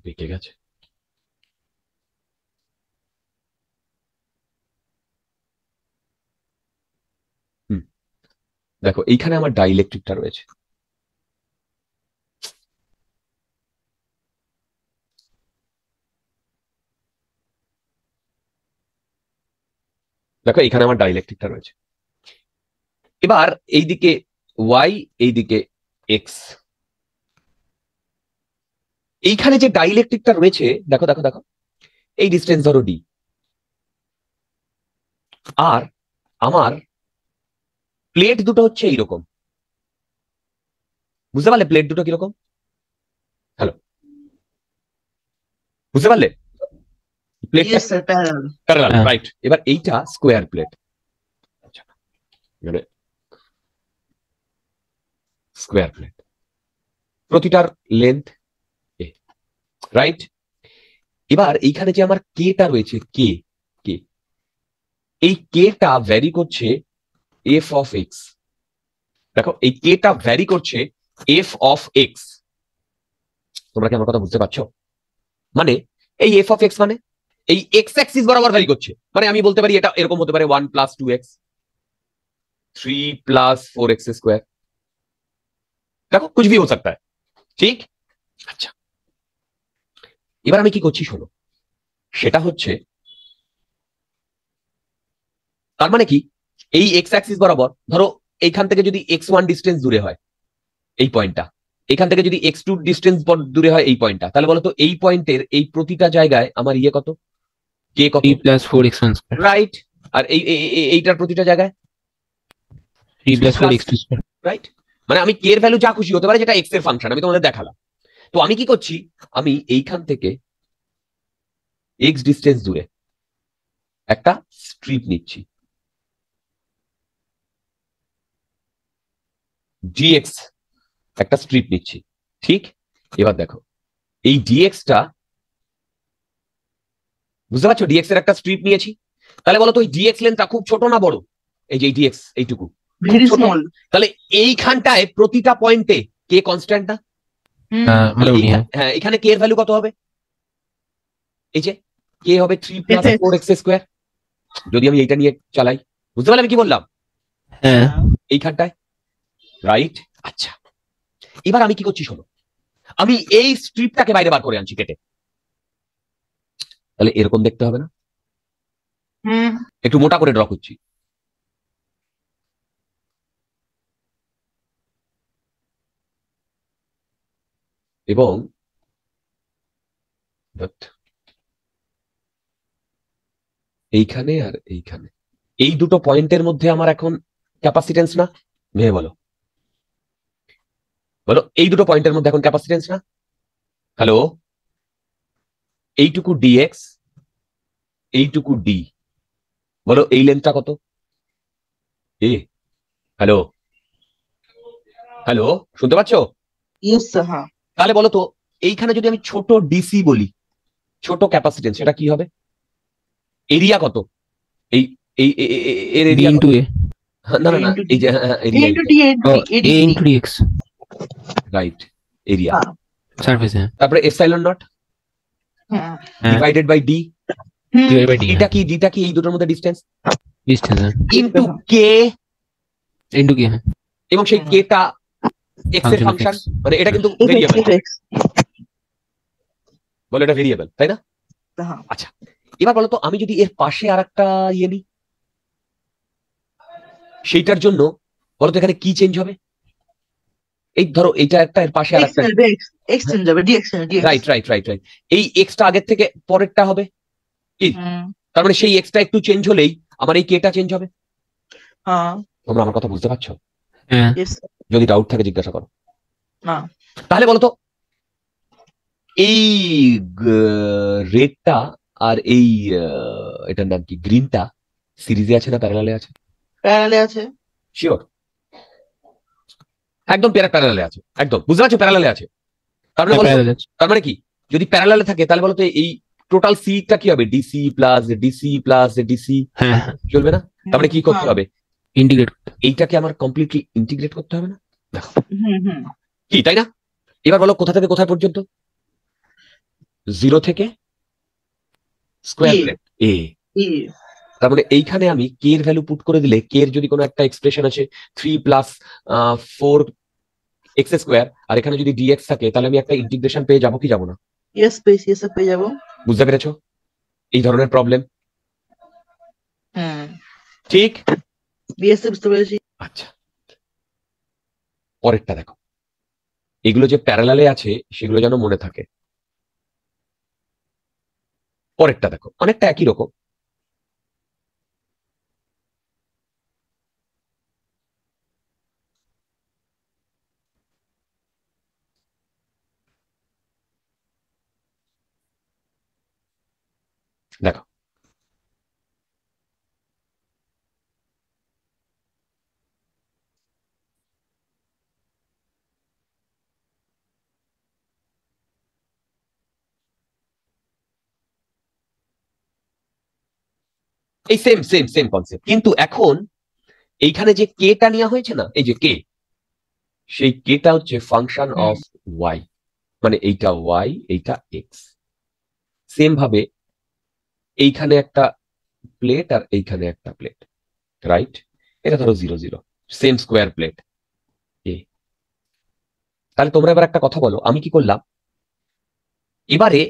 বেঁকে গেছে দেখো এইখানে আমার ডাইলেকট্রিকটা রয়েছে দেখো এখানে আমার ডাইলেকট্রিকটা রয়েছে এবার এইদিকে ওয়াই এইদিকে এক্স এইখানে যে ডাইলেকট্রিকটা রয়েছে দেখো দেখো দেখো এই ডিস্টেন্স ধরো ডি আর আমার প্লেট দুটো হচ্ছে এইরকম বুঝতে পারলে প্লেট দুটো কিরকম হ্যালো বুঝতে পারলে প্লেট হ্যাঁ। রাইট এবার এইটা স্কোয়ার আচ্ছা, প্লেট স্কোয়ার প্লেট প্রতিটার লেন্থ এ রাইট এবার এইখানে যে আমার কেটা রয়েছে কে কে এই কেটা ভ্যারি করছে এফ অফ এক্স দেখো এই কেটা ভ্যারি করছে এফ অফ এক্স তোমরা কি আমার কথা বুঝতে পারছো মানে এই এফ অফ এক্স মানে এই এক্স ইস বরাবর ভ্যারি করছে মানে আমি বলতে পারি এটা এরকম হতে পারে one plus two X three plus four X square দেখো कुछ भी हो सकता ঠিক আচ্ছা এবার আমি কি করছি শোনো সেটা হচ্ছে তার মানে কি এই এক্স অ্যাক্সিস বরাবর ধরো এইখান থেকে যদি এক্স ওয়ান ডিস্টেন্স দূরে হয় এই পয়েন্টটা এখান থেকে যদি এক্স টু ডিস্টেন্স দূরে হয় এই পয়েন্টটা তাহলে বলতো এই পয়েন্টের এই প্রতিটা জায়গায় আমার ইয়ে কত কে কত প্লাস ফোর এক্স রাইট আর এই এইটার প্রতিটা জায়গায় রাইট মানে আমি কে এর ভ্যালু যা খুশি হতে পারে যেটা এক্স এর ফাংশন আমি তোমাদের দেখালাম তো আমি কি করছি আমি এইখান থেকে এক্স ডিস্টেন্স দূরে একটা স্ট্রিপ নিচ্ছি ডিএক্স একটা স্ট্রিপ নিচ্ছি ঠিক এবার দেখো এই ডিএক্সটা বুঝতে পারছো ডিএক্স এর একটা স্ট্রিপ নিয়েছি তাহলে বলো তো এই ডিএক্স লেন্থটা খুব ছোট না বড় এই যে ডিএক্স এইটুকু ভেরি স্মল তাহলে এইখানটায় প্রতিটা পয়েন্টে কে কনস্ট্যান্ট না হ্যাঁ, মানে হ্যাঁ এখানে কে এর ভ্যালু কত হবে এই যে কে হবে three plus four X square যদি আমি এইটা নিয়ে চালাই বুঝতে পারলাম কি বললাম হ্যাঁ এইখানটায় রাইট আচ্ছা এবার আমি কি করছি শোনো আমি এই স্ট্রিপটাকে বাইরে বার করে আনছি কেটে তাহলে এরকম দেখতে হবে না একটু মোটা করে ড্র করছি এবং এইখানে আর এইখানে এই দুটো পয়েন্টের মধ্যে আমার এখন ক্যাপাসিটেন্স না মেয়ে বলো বলো এই দুটো পয়েন্টের মধ্যে এখন ক্যাপাসিটেন্স না হ্যালো এইটুকু ডিএক্স এইটুকু ডি বলো এই লেন্থটা কত এ হ্যালো হ্যালো শুনতে পাচ্ছ তাহলে বলতো এইখানে যদি আমি ছোট ডিসি বলি ছোট ক্যাপাসিটেন্স সেটা কি হবে এরিয়া কত এই এই এর এরিয়া ইনটু এ না না এই যে area into D A into X right area surface তারপরে এপসাইলন নট হ্যাঁ ডিভাইডেড বাই ডি এটা হ্যাঁ। কি ডিটা কি এই দুটোর মধ্যে distance distance into K into K এবং সেই কেটা মানে হ্যাঁ। আচ্ছা, এবার বলো আমি যদি এর পাশে আর একটা ইয়ে নিই সেইটার জন্য বলতো এখানে কি চেঞ্জ হবে এই ধরো এটা একটা এর পাশে আর একটা হবে রাইট রাইট রাইট রাইট এই এক্সটা আগের থেকে পরেরটা হবে কি তার মানে সেই এক্সটা একটু চেঞ্জ হলেই আমার এই কেটা চেঞ্জ হবে হ্যাঁ। তোমরা আমার কথা বুঝতে পারছো হ্যাঁ। যদি ডাউট থাকে জিজ্ঞাসা করো তাহলে বলতো এই রেডটা আর এই এটার নাম কি গ্রিনটা সিরিজে আছে না প্যারালালে আছে প্যারালালে আছে শিওর একদম প্যারালালে আছে একদম বুঝতে পারছো প্যারালালে আছে তার মানে তার মানে কি যদি প্যারালালে থাকে তাহলে বলতো এই টোটাল সিটা কি হবে DC plus DC plus DC হ্যাঁ চলবে না মানে কি হ্যাঁ। করতে হবে ইন্টিগ্রেট এইটাকে আমার কমপ্লিটলি ইন্টিগ্রেট করতে হবে না কি তাই না এবার বলো কোথা থেকে কোথায় পর্যন্ত জিরো থেকে স্কোয়ার এ তার মানে এইখানে আমি কে এর ভ্যালু পুট করে দিলে কে এর যদি কোনো একটা এক্সপ্রেশন আছে three plus four X square আর এখানে যদি ডিএক্স থাকে তাহলে আমি একটা ইন্টিগ্রেশন পেয়ে যাবো কি যাবো না ইয়েস পেস ইয়েস পেয়ে যাবো বুঝতে পেরেছো এই ধরনের প্রবলেম ঠিক বুঝতে পেরেছি আচ্ছা পরেরটা দেখো এগুলো যে প্যারালালে আছে সেগুলো যেন মনে থাকে পরেরটা দেখো অনেকটা একই রকম দেখো এই সেম সেম সেম কনসেপ্ট কিন্তু এখন এইখানে যে কে টা নেওয়া হয়েছে না এই যে কে সেই কে টা হচ্ছে ফাংশন অফ ওয়াই মানে এইটা ওয়াই এইটা এক্স সেম ভাবে এইখানে একটা প্লেট আর এইখানে একটা প্লেট রাইট এটা ধরো zero zero same square plate এ তাহলে তোমরা এবার একটা কথা বলো আমি কি করলাম এবারে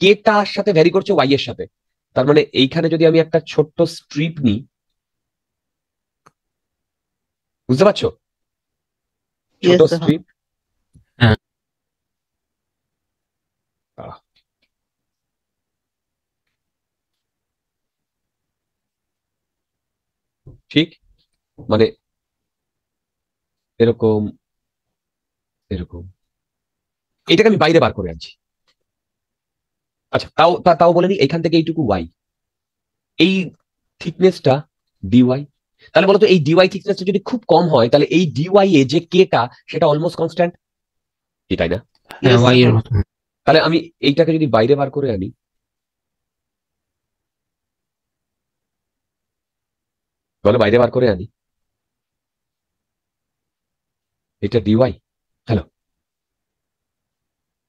কেটার সাথে ভ্যারি করছে ওয়াই এর সাথে তার মানে এইখানে যদি আমি একটা ছোট্ট স্ট্রিপ নিই বুঝতে পারছো ছোট স্ট্রিপ হ্যাঁ। ঠিক মানে এরকম এরকম এটাকে আমি বাইরে বার করে আনছি আচ্ছা তাও তাও বলে দিই এখান থেকে এইটুকু ওয়াই এই থিকনেসটা ডিওয়াই তাহলে বলতো এই ডিওয়াই থিকনেসটা যদি খুব কম হয় তাহলে এই ডিওয়াই এ যে কেটা সেটা অলমোস্ট কনস্ট্যান্ট এটাই না হ্যাঁ, তাহলে আমি এইটাকে যদি বাইরে বার করে আনি বলো বাইরে বার করে আনি এটা ডিওয়াই হ্যালো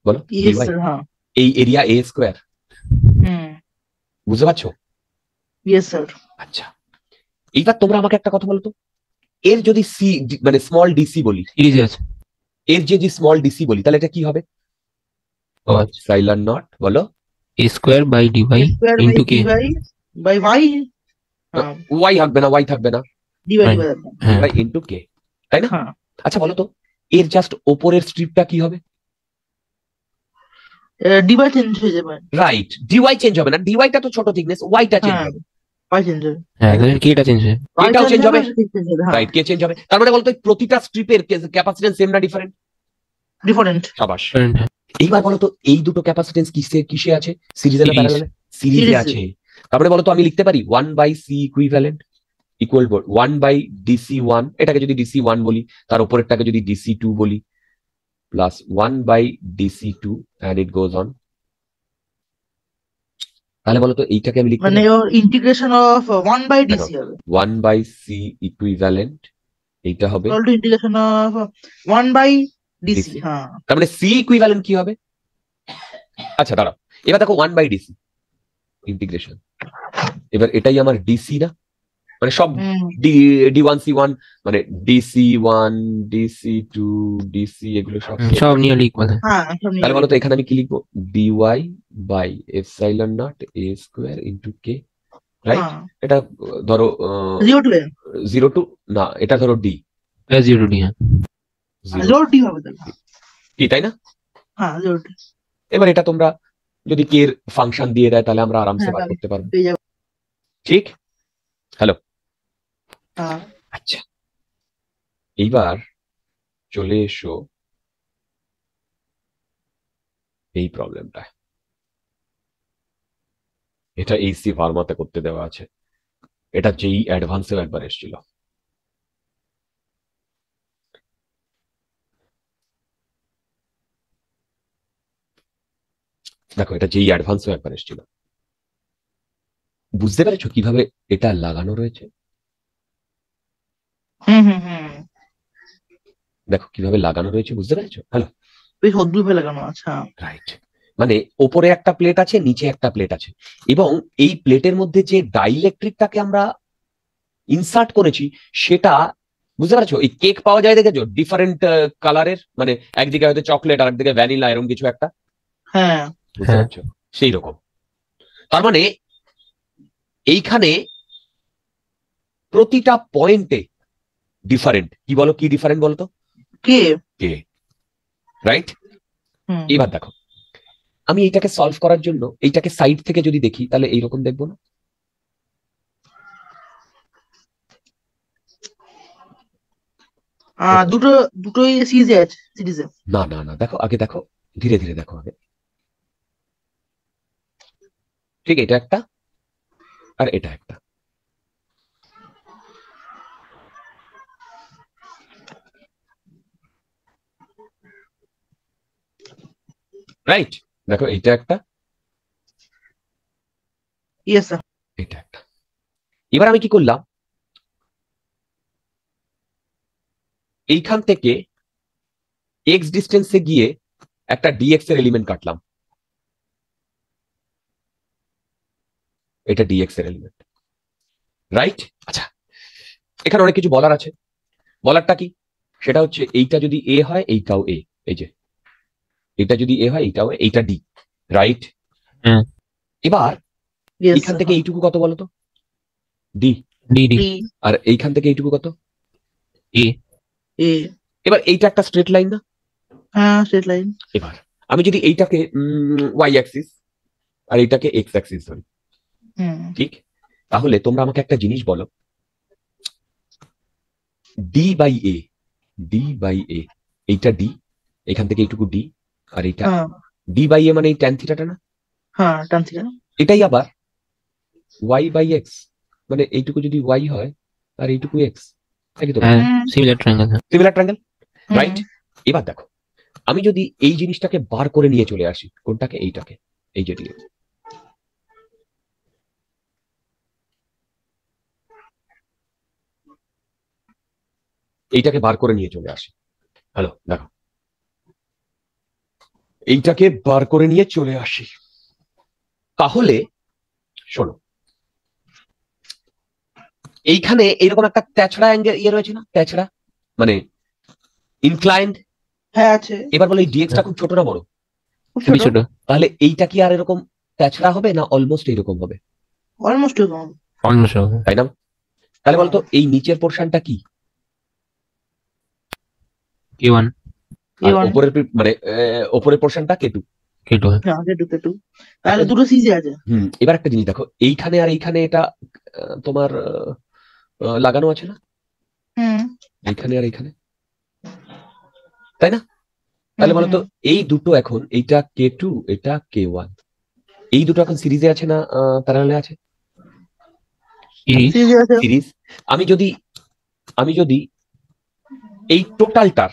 বলো এই এরিয়া এ স্কোয়ার বুঝতে পারছো আচ্ছা এইবার তোমরা আমাকে একটা কথা বলতো এর যদি সি মানে স্মল ডিসি বলি এর যে যদি স্মল ডিসি বলি তাহলে এটা কি হবে সাইলার আচ্ছা। নট বলো square by D by into K by Y Y থাকবে না ওয়াই থাকবে না ইনটু কে হ্যাঁ। তাই না হ্যাঁ। আচ্ছা বলো তো এর জাস্ট ওপরের স্ট্রিপটা কি হবে ডিওয়াই চেঞ্জ হয়ে যাবে রাইট ডিওয়াই চেঞ্জ হবে না ডিওয়াইটা তো ছোট থিকনেস ওয়াইটা চেঞ্জ হবে চেঞ্জ হবে হ্যাঁ, হ্যাঁ। মানে বলতো প্রতিটা স্ট্রিপের সেম না ডিফারেন্ট হ্যাঁ। ডিফারেন্ট এইবার বলতো এই দুটো কিসে কিসে আছে আছে তারপরে মানে বলতো আমি লিখতে পারি one by C equivalent equal one by DC one এটাকে যদি ডিসি ওয়ান বলি তার উপরেরটাকে যদি ডিসি টু বলি plus 1 by dc2 and it goes on তাহলে বলো তো এইটাকে আমি লিখতে মানে ওর ইন্টিগ্রেশন অফ 1 বাই ডিসি হবে 1 বাই সি ইকুইভ্যালেন্ট এইটা হবে equal to integration of 1 by DC হ্যাঁ তার মানে সি ইকুইভ্যালেন্ট কি হবে আচ্ছা দাঁড়াও এবার দেখো 1 বাই ডিসি ইন্টিগ্রেশন এবার এটাই আমার ডিসি না মানে সব ডি ওয়ান সি ওয়ান মানে DC one DC two DC এগুলো সব সব নিয়ে লিখবো তাহলে হ্যাঁ, বলো তো এখানে আমি কি লিখবো DY by epsilon naught A square into K right এটা ধরো জিরো টু না এটা ধরো D zero D zero D হবে কি তাই না হ্যাঁ, এবার এটা তোমরা যদি কে ফাংশন দিয়ে দেয় তাহলে আমরা আরামসে হ্যাঁ, বার করতে পারবো ঠিক হ্যালো হ্যাঁ। আচ্ছা এইবার চলে এসো এই প্রবলেমটা এটা এইসি ফার্মাতে করতে দেওয়া আছে এটা যেই অ্যাডভান্সেও একবার এসেছিল দেখো এটা যেই অ্যাডভান্সও একবার এসেছিল বুঝতে পেরেছো কিভাবে এটা লাগানো রয়েছে দেখো কিভাবে লাগানো রয়েছে বুঝতে পেরেছো হ্যালো বেশ অদ্ভুত ভাবে লাগানো আচ্ছা রাইট মানে ওপরে একটা প্লেট আছে নিচে একটা প্লেট আছে এবং এই প্লেটের মধ্যে যে ডাইলেকট্রিকটাকে আমরা ইনসার্ট করেছি সেটা বুঝতে পারছো এই কেক পাওয়া যায় দেখেছো ডিফারেন্ট কালারের মানে একদিকে হয়তো চকলেট আর একদিকে ভ্যানিলা এরকম কিছু একটা হ্যাঁ বুঝতে হ্যাঁ। পারছো সেই রকম তার মানে এইখানে প্রতিটা পয়েন্টে ডিফারেন্ট কি বলো কি ডিফারেন্ট বলতো কে কে রাইট এবার দেখো আমি এটাকে সলভ করার জন্য এইটাকে সাইড থেকে যদি দেখি তাহলে এইরকম দেখবো না দুটো দুটোই সিজেড সিরিজে না না না দেখো আগে দেখো ধীরে ধীরে দেখো আগে ঠিক এটা একটা আর এটা একটা রাইট দেখো এটা একটা এটা একটা এবার আমি কি করলাম এইখান থেকে এক্স ডিস্টেন্সে গিয়ে একটা ডিএক্স এর এলিমেন্ট কাটলাম এটা ডিএক্স এর এলিমেন্ট রাইট আচ্ছা এখানে অনেক কিছু বলার আছে বলারটা কি সেটা হচ্ছে এইটা যদি এ হয় এইটাও এ এই যে এটা যদি এ হয় এটাও এইটা ডি রাইট এবার এখান থেকে এইটুকু কত বলতো ডি ডি ডি আর এইখান থেকে এইটুকু কত এ এবার এইটা একটা স্ট্রেট লাইন না স্ট্রেট হ্যাঁ, লাইন এবার আমি যদি এইটাকে ওয়াই অ্যাক্সিস আর এটাকে এক্স অ্যাক্সিস ধরি ঠিক তাহলে তোমরা আমাকে একটা জিনিস বলো D by A D by A এইটা ডি এখান থেকে এইটুকু ডি আর এটা ডি বাই এ মানে এই ট্যান থিটাটা না হ্যাঁ ট্যান থিটা এটাই আবার ওয়াই বাই এক্স মানে এইটুকু যদি ওয়াই হয় আর এইটুকু এক্স তাই তো similar triangle similar triangle right এবার দেখো আমি যদি এই জিনিসটাকে বার করে নিয়ে চলে আসি কোনটাকে এইটাকে এই যে এইটাকে বার করে নিয়ে চলে আসি হ্যালো দেখো এইটাকে বার করে নিয়ে চলে আসি তাহলে শোনো এইখানে এরকম একটা তেছড়া অ্যাঙ্গেল ইয়ে রয়েছে না তেছড়া মানে ইনক্লাইন্ড হ্যাঁ আছে এবার বলো এই ডিএক্সটা খুব ছোট না বড় খুবই ছোট তাহলে এইটা কি আর এরকম তেছড়া হবে না অলমোস্ট এরকম হবে অলমোস্ট এরকম অলমোস্ট তাই না তাহলে বলতো এই নিচের পোর্শনটা কি কি ওয়ান উপরের মানে উপরের পোর্শনটা কেটু কেটু দুটো সিজে আছে এবার একটা জিনিস দেখো এইখানে আর এইখানে এটা তোমার লাগানো আছে না এইখানে আর এইখানে তাই না তাহলে বলো তো এই দুটো এখন এইটা কে টু এটা কে ওয়ান এই দুটো এখন সিরিজে আছে না প্যারালে আছে সিরিজ আমি যদি আমি যদি এই টোটালটার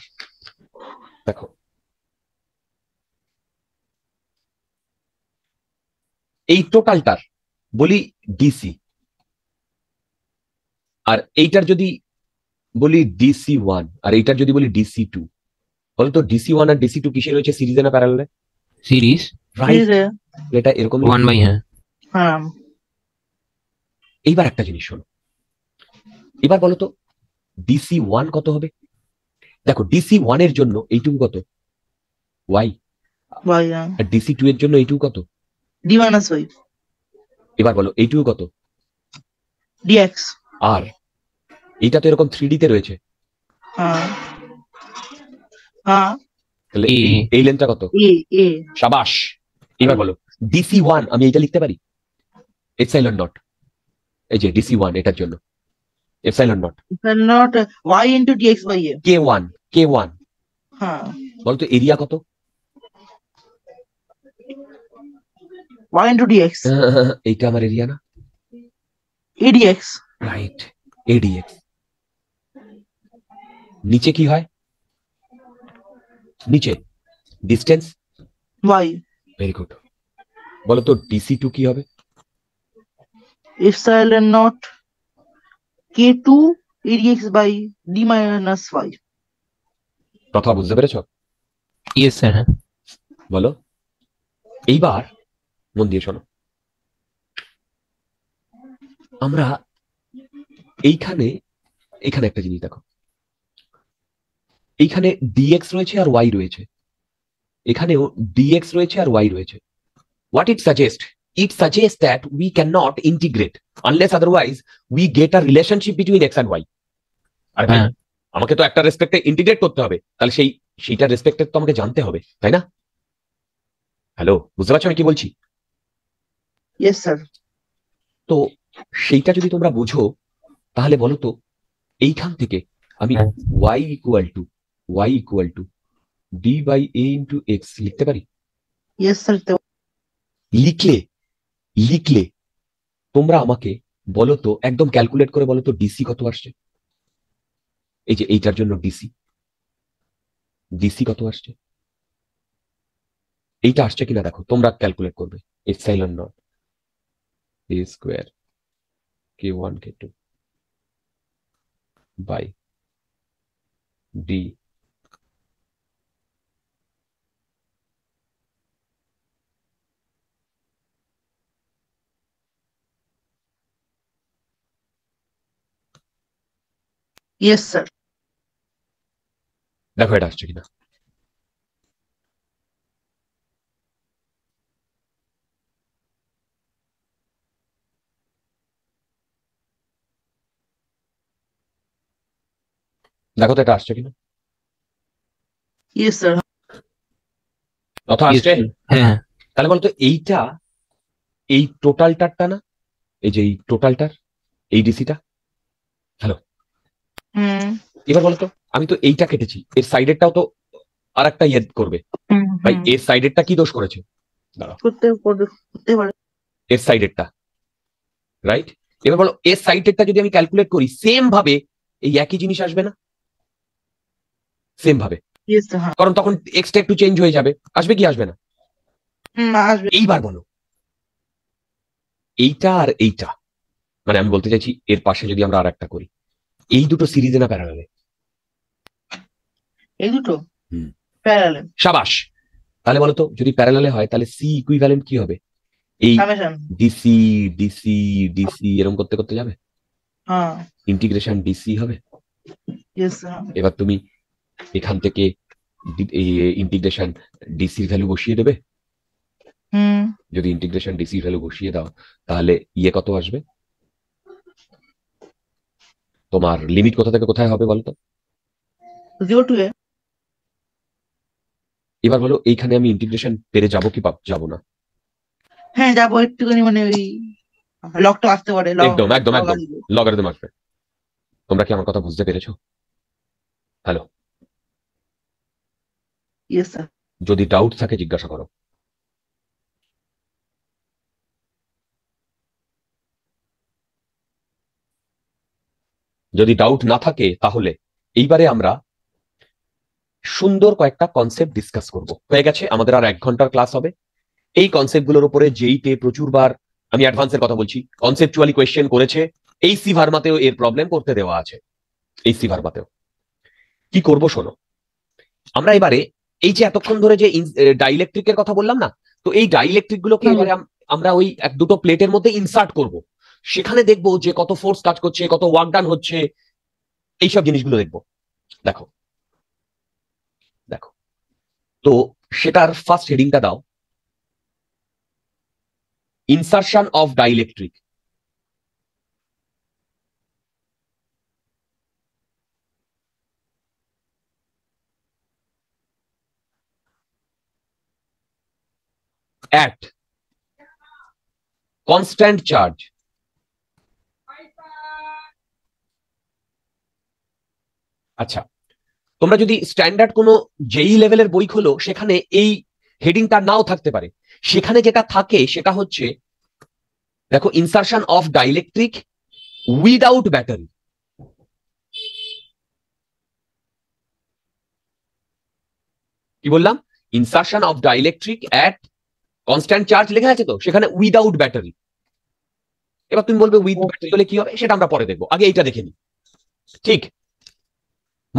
দেখো এই টোটালটার বলি ডিসি আর এইটার যদি বলি ডিসি ওয়ান আর এইটার যদি বলি ডিসি টু বলতো ডিসি ওয়ান আর ডিসি টু কিসে রয়েছে সিরিজে না প্যারালে সিরিজ এটা এরকম ওয়ান বাই হ্যাঁ এইবার একটা জিনিস হলো এবার বলতো ডিসি ওয়ান কত হবে দেখো ডিসি ওয়ান এর জন্য এইটুকু কত ওয়াই আর ডিসি টু এর জন্য এইটুকু কত ডি মাইনাস ওয়াই এবার বলো এইটুকু কত ডিএক্স আর এটা তো এরকম থ্রি তে রয়েছে হ্যাঁ। হ্যাঁ। তাহলে এই লেনটা কত সাবাস এবার বলো ডিসি ওয়ান আমি এইটা লিখতে পারি এক্সাইলন নট এই যে ডিসি ওয়ান এটার জন্য epsilon naught epsilon naught y into dx by a k1 k1 হ্যাঁ বল তো এরিয়া কত y into dx এইটা আমার এরিয়া না adx রাইট adx নিচে কি হয় নিচে ডিসটেন্স y ভেরি গুড বলো তো ডিসি টু কি হবে epsilon naught k2 adx by d minus 5 কথা বুঝতে পেরেছ ইয়েস স্যার বলো এইবার মন দিয়ে শোনো আমরা এইখানে এখানে একটা জিনিস দেখো এইখানে ডিএক্স রয়েছে আর ওয়াই রয়েছে এখানেও ডিএক্স রয়েছে আর ওয়াই রয়েছে what it suggest it suggests that we cannot integrate unless otherwise we get a relationship between x and y হ্যাঁ। আমাকে তো একটা রেসপেক্টে ইন্টিগ্রেট করতে হবে তাহলে সেই সেইটা রেসপেক্টে তো আমাকে জানতে হবে তাই না হ্যালো বুঝতে পারছো আমি কি বলছি ইয়েস স্যার তো সেইটা যদি তোমরা বোঝো তাহলে বলো তো এইখান থেকে আমি হ্যাঁ। y equal to y equal to d by a into X লিখতে পারি ইয়েস স্যার লিখলে লিখলে তোমরা আমাকে বলো তো একদম ক্যালকুলেট করে বলো তো ডিসি কত আসছে এই যে এইটার জন্য ডিসি ডিসি কত আসছে এইটা আসছে কিনা দেখো তোমরা ক্যালকুলেট করবে epsilon naught A square K one K two by D yes sir দেখো এটা আসছে কিনা দেখো তো এটা আসছে কিনা স্যার হ্যাঁ তাহলে বলতো এইটা এই টোটালটারটা না এই যে এই টোটালটার এই ডিসিটা হ্যালো এবার বলতো আমি তো এইটা কেটেছি এর সাইডেরটাও তো আর একটা ইয়ে করবে ভাই এর সাইডেরটা কি দোষ করেছে এর সাইডেরটা রাইট এবার বলো এর সাইডেরটা যদি আমি ক্যালকুলেট করি সেম ভাবে এই একই জিনিস আসবে না সেম ভাবে হ্যাঁ। কারণ তখন এক্সটা একটু চেঞ্জ হয়ে যাবে আসবে কি আসবে না হ্যাঁ, এইবার বলো এইটা আর এইটা মানে আমি বলতে চাইছি এর পাশে যদি আমরা আর একটা করি এই দুটো সিরিজে না প্যারালালে এই দুটো প্যারালালে সাবাস তাহলে বলো তো যদি প্যারালালে হয় তাহলে সি ইকুইভ্যালেন্ট কি হবে এই ডিসি ডিসি ডিসি এরকম করতে করতে যাবে ইন্টিগ্রেশন হ্যাঁ। ডিসি হবে এবার তুমি এখান থেকে ইন্টিগ্রেশন ডিসি ভ্যালু বসিয়ে দেবে যদি ইন্টিগ্রেশন ডিসি ভ্যালু বসিয়ে দাও তাহলে ইয়ে কত আসবে তোমার লিমিট কোথা থেকে কোথায় হবে বলতো এবার বলো এইখানে আমি ইন্টিগ্রেশন পেরে যাব কি যাব না হ্যাঁ যাবো একটুখানি মানে ওই লকটা আসতে পারে একদম একদম তোমরা কি আমার কথা বুঝতে পেরেছো হ্যালো যদি ডাউট থাকে জিজ্ঞাসা করো যদি ডাউট না থাকে তাহলে এইবারে আমরা সুন্দর কয়েকটা কনসেপ্ট ডিসকাস করব হয়ে গেছে আমাদের আর এক ঘন্টার ক্লাস হবে এই কনসেপ্টগুলোর উপরে জেইতে প্রচুরবার আমি অ্যাডভান্সের কথা বলছি কনসেপচুয়ালি কোয়েশ্চেন করেছে এই সি ভার্মাতেও এর প্রবলেম করতে দেওয়া আছে এই সি ভার্মাতেও কি করব শোনো আমরা এবারে এই যে এতক্ষণ ধরে যে ডাইলেকট্রিকের কথা বললাম না তো এই ডাইলেকট্রিক গুলোকে আমরা ওই এক দুটো প্লেটের মধ্যে ইনসার্ট করব সেখানে দেখবো যে কত ফোর্স কাজ করছে কত ওয়ার্ক ডান হচ্ছে এইসব জিনিসগুলো দেখবো দেখো দেখো তো সেটার ফার্স্ট হেডিংটা দাও insertion of dielectric at constant charge আচ্ছা তোমরা যদি স্ট্যান্ডার্ড কোনো জেই লেভেলের e বই খোলো সেখানে এই হেডিংটা নাও থাকতে পারে সেখানে যেটা থাকে সেটা হচ্ছে দেখো insertion of dielectric without battery কি বললাম insertion of dielectric at constant charge লেখা আছে তো সেখানে উইদাউট ব্যাটারি এবার তুমি বলবে উইথ ব্যাটারি হলে কি হবে সেটা আমরা পরে দেখবো আগে এইটা দেখে নিই ঠিক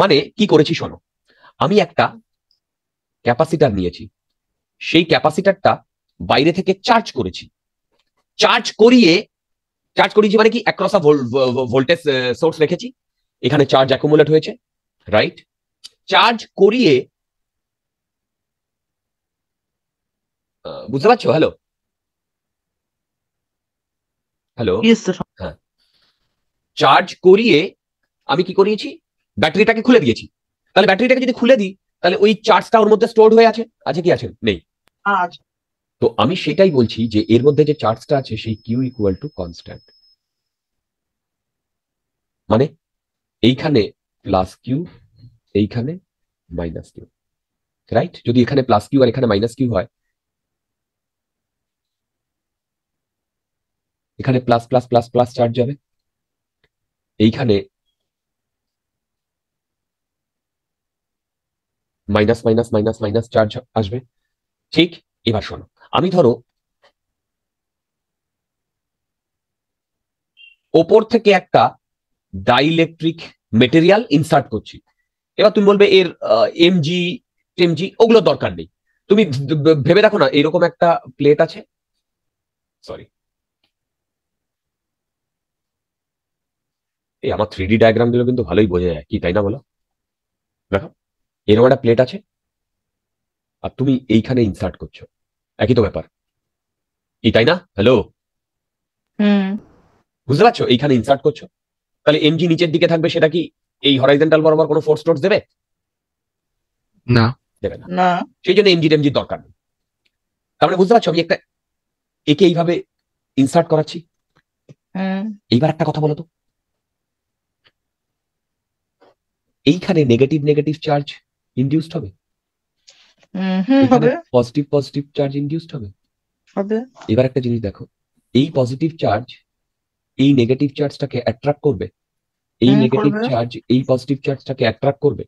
মানে কি করেছি শোনো আমি একটা ক্যাপাসিটার নিয়েছি সেই ক্যাপাসিটারটা বাইরে থেকে চার্জ করেছি চার্জ করিয়ে চার্জ করিয়েছি মানে কি অ্যাক্রস ভোল্টেজ সোর্স রেখেছি এখানে চার্জ অ্যাকুমুলেট হয়েছে রাইট চার্জ করিয়ে বুঝতে পারছো হ্যালো হ্যালো হ্যাঁ চার্জ করিয়ে আমি কি করিয়েছি ব্যাটারিটাকে খুলে দিয়েছি তাহলে ব্যাটারিটাকে যদি খুলে দিই তাহলে ওই চার্জটা ওর মধ্যে স্টোর হয়ে আছে আছে কি আছে নেই তো আমি সেটাই বলছি যে এর মধ্যে যে চার্জটা আছে সেই কিউ ইকুয়াল টু কনস্ট্যান্ট মানে এইখানে প্লাস কিউ এইখানে মাইনাস কিউ রাইট যদি এখানে প্লাস কিউ আর এখানে মাইনাস কিউ হয় এখানে plus plus plus plus charge যাবে এইখানে minus minus minus minus charge আসবে ঠিক এবার শোনো আমি ধরো ওপর থেকে একটা ডাইলেকট্রিক মেটেরিয়াল ইনসার্ট করছি এবার তুমি বলবে এর এমজি টেমজি ওগুলো দরকার নেই তুমি ভেবে দেখো না এরকম একটা প্লেট আছে সরি এই আমার থ্রি ডি ডায়াগ্রাম দিলে কিন্তু ভালোই বোঝা যায় কি তাই না বলো দেখো এরকম একটা প্লেট আছে আর তুমি এইখানে ইনসার্ট করছো একই তো ব্যাপার এই তাই না হ্যালো বুঝতে পারছো এইখানে ইনসার্ট করছো তাহলে এমজি নিচের দিকে থাকবে সেটা কি এই হরাইজেন্টাল বরাবর কোনো ফোর্স টোর্স দেবে না দেবে না সেই জন্য এমজি টেমজি দরকার নেই তারপরে মানে বুঝতে পারছো আমি একটা একে এইভাবে ইনসার্ট করাচ্ছি এইবার একটা কথা বলো তো এইখানে নেগেটিভ নেগেটিভ চার্জ ইনডিউসড হবে পজিটিভ পজিটিভ চার্জ ইনডিউসড হবে হবে এবার একটা জিনিস দেখো এই পজিটিভ চার্জ এই নেগেটিভ চার্জটাকে অ্যাট্রাক্ট করবে এই নেগেটিভ চার্জ এই পজিটিভ চার্জটাকে অ্যাট্রাক্ট করবে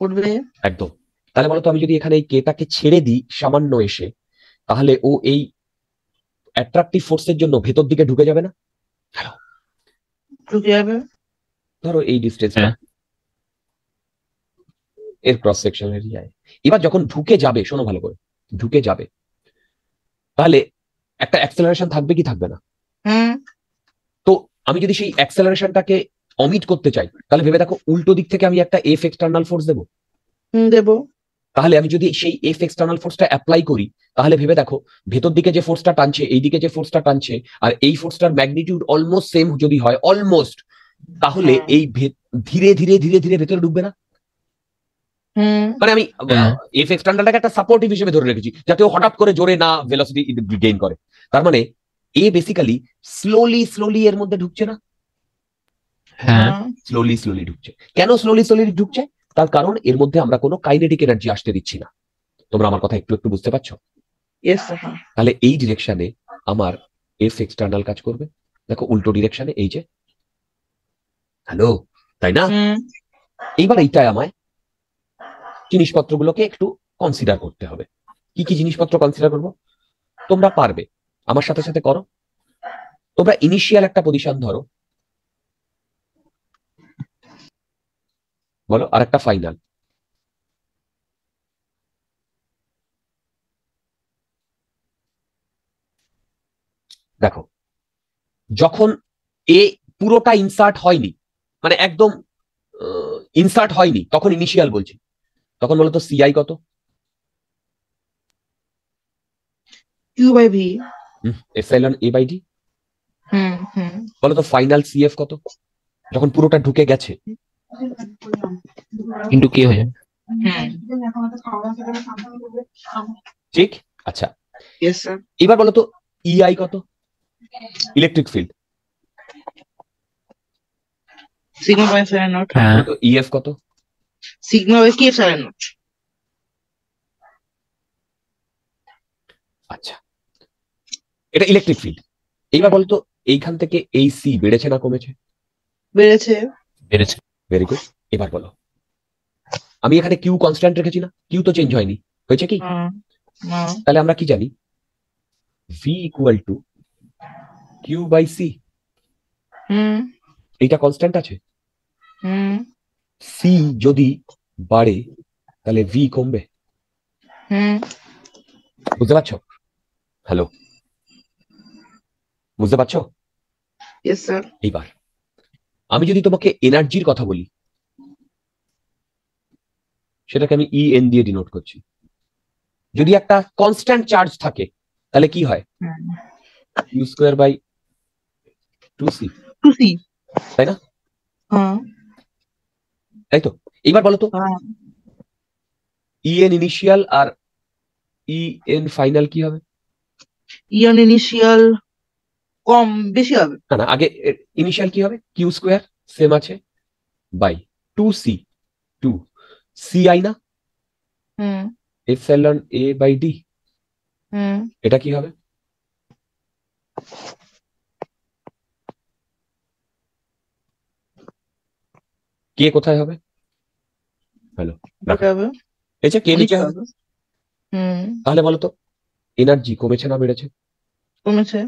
করবে একদম তাহলে বলতো আমি যদি এখানে এই কেটাকে ছেড়ে দিই সামান্য এসে তাহলে ও এই অ্যাট্রাকটিভ ফোর্সের জন্য ভেতর দিকে ঢুকে যাবে না ঢুকে যাবে ধরো এই ডিস্টেন্সটা এর ক্রস সেকশন এরিয়ায় এবার যখন ঢুকে যাবে শোনো ভালো করে ঢুকে যাবে তাহলে একটা অ্যাক্সেলারেশন থাকবে কি থাকবে না তো আমি যদি সেই অ্যাক্সেলারেশনটাকে অমিট করতে চাই তাহলে ভেবে দেখো উল্টো দিক থেকে আমি একটা এফ এক্সটার্নাল ফোর্স দেবো দেবো তাহলে আমি যদি সেই এফ এক্সটার্নাল ফোর্সটা অ্যাপ্লাই করি তাহলে ভেবে দেখো ভেতর দিকে যে ফোর্সটা টানছে এই দিকে যে ফোর্সটা টানছে আর এই ফোর্সটার ম্যাগনিটিউড অলমোস্ট সেম যদি হয় অলমোস্ট তাহলে হ্যাঁ। এই ধীরে ধীরে ধীরে ধীরে ভেতরে ঢুকবে না মানে আমি এফ এক্সটার্নালটাকে হ্যাঁ। একটা সাপোর্টিভ হিসেবে ধরে রেখেছি যাতে ও হঠাৎ করে জোরে না ভেলোসিটি গেইন করে তার মানে এ বেসিক্যালি স্লোলি স্লোলি এর মধ্যে ঢুকছে না হ্যাঁ স্লোলি স্লোলি ঢুকছে কেন স্লোলি স্লোলি ঢুকছে তার কারণ এর মধ্যে আমরা কোনো কাইনেটিক এনার্জি আসতে দিচ্ছি না তোমরা আমার কথা একটু একটু বুঝতে পারছো তাহলে এই ডিরেকশনে আমার এফ এক্সটার্নাল কাজ করবে দেখো উল্টো ডিরেকশনে এই যে হ্যালো তাই না এইবার এইটাই আমায় জিনিসপত্রগুলোকে একটু কনসিডার করতে হবে কি কি জিনিসপত্র কনসিডার করব তোমরা পারবে আমার সাথে সাথে করো তোমরা ইনিশিয়াল একটা পজিশন ধরো বলো আর একটা ফাইনাল দেখো যখন এ পুরোটা ইনসার্ট হয়নি মানে একদম ইনসার্ট হয়নি তখন ইনিশিয়াল বলছি তখন বলতো সিআই কত Q by V epsilon A by D final CF কত যখন পুরোটা ঢুকে গেছে কিন্তু কে হয়ে ঠিক আচ্ছা এবার বলো তো ইআই e কত ইলেকট্রিক ফিল্ড ইএফ কত সিগমা ওয়ে কি এপসাইলন নট আচ্ছা এটা ইলেকট্রিক ফিল্ড এইবার বলতো এইখান থেকে এই সি বেড়েছে না কমেছে বেড়েছে বেড়েছে ভেরি গুড এবার বলো আমি এখানে কিউ কনস্ট্যান্ট রেখেছি না কিউ তো চেঞ্জ হয়নি হয়েছে কি তাহলে আমরা কি জানি V equal to Q by C এইটা কনস্ট্যান্ট আছে হুম সি যদি বাড়ে তাহলে ভি কমবে বুঝতে পারছো হ্যালো বুঝতে পারছো এইবার আমি যদি তোমাকে এনার্জির কথা বলি সেটাকে আমি ই এন দিয়ে ডিনোট করছি যদি একটা কনস্ট্যান্ট চার্জ থাকে তাহলে কি হয় U square by two C তাই না তাই তো এবার বলো তো ইএন হ্যাঁ। ইনিশিয়াল e আর ইএন e ফাইনাল কি হবে ইএন e ইনিশিয়াল কম বেশি হবে না না আগে ইনিশিয়াল কি হবে কিউ স্কোয়ার সেম আছে by two C two C I না এফ এ বাই ডি এটা কি হবে কে কোথায় হবে হ্যালো এই যে কে নিচে হবে তাহলে বলো তো এনার্জি কমেছে না বেড়েছে কমেছে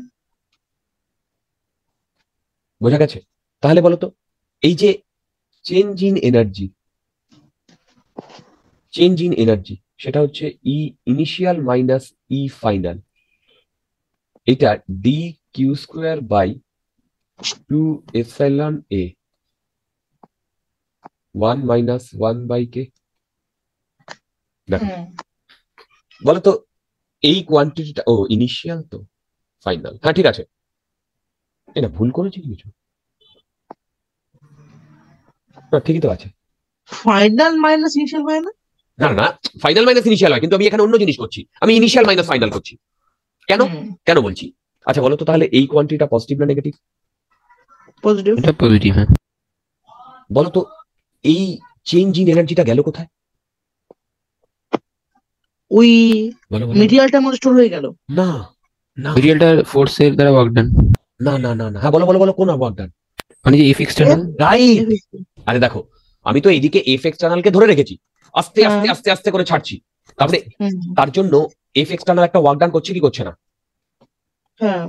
বোঝা গেছে তাহলে বলো তো এই যে change in energy change in energy সেটা হচ্ছে E initial minus E final এটা D Q square by two F A one minus one by K বলো তো এই কোয়ান্টিটিটা ও ইনিশিয়াল তো ফাইনাল হ্যাঁ ঠিক আছে এটা ভুল করেছি কিছু ঠিকই তো আছে ফাইনাল মাইনাস ইনিশিয়াল হয় না না না ফাইনাল মাইনাস ইনিশিয়াল হয় কিন্তু আমি এখানে অন্য জিনিস করছি আমি ইনিশিয়াল মাইনাস ফাইনাল করছি কেন কেন বলছি আচ্ছা বলো তো তাহলে এই কোয়ান্টিটিটা পজিটিভ না নেগেটিভ পজিটিভ পজিটিভ হ্যাঁ বলো তো এই চেঞ্জ ইন এনার্জিটা গেল কোথায় ওই মিডিয়ালটা মনে স্টোর হয়ে গেল না না মিডিয়ালটা ফোর্সের দ্বারা ওয়ার্ক ডান না না না না হ্যাঁ বলো বলো বলো কোন ওয়ার্ক ডান মানে যে এফ চ্যানেল রাইট আরে দেখো আমি তো এইদিকে এফ চ্যানেলকে ধরে রেখেছি আস্তে হ্যাঁ। আস্তে আস্তে আস্তে করে ছাড়ছি তারপরে তার জন্য এফ চ্যানেল একটা ওয়ার্ক ডান করছে কি করছে না হ্যাঁ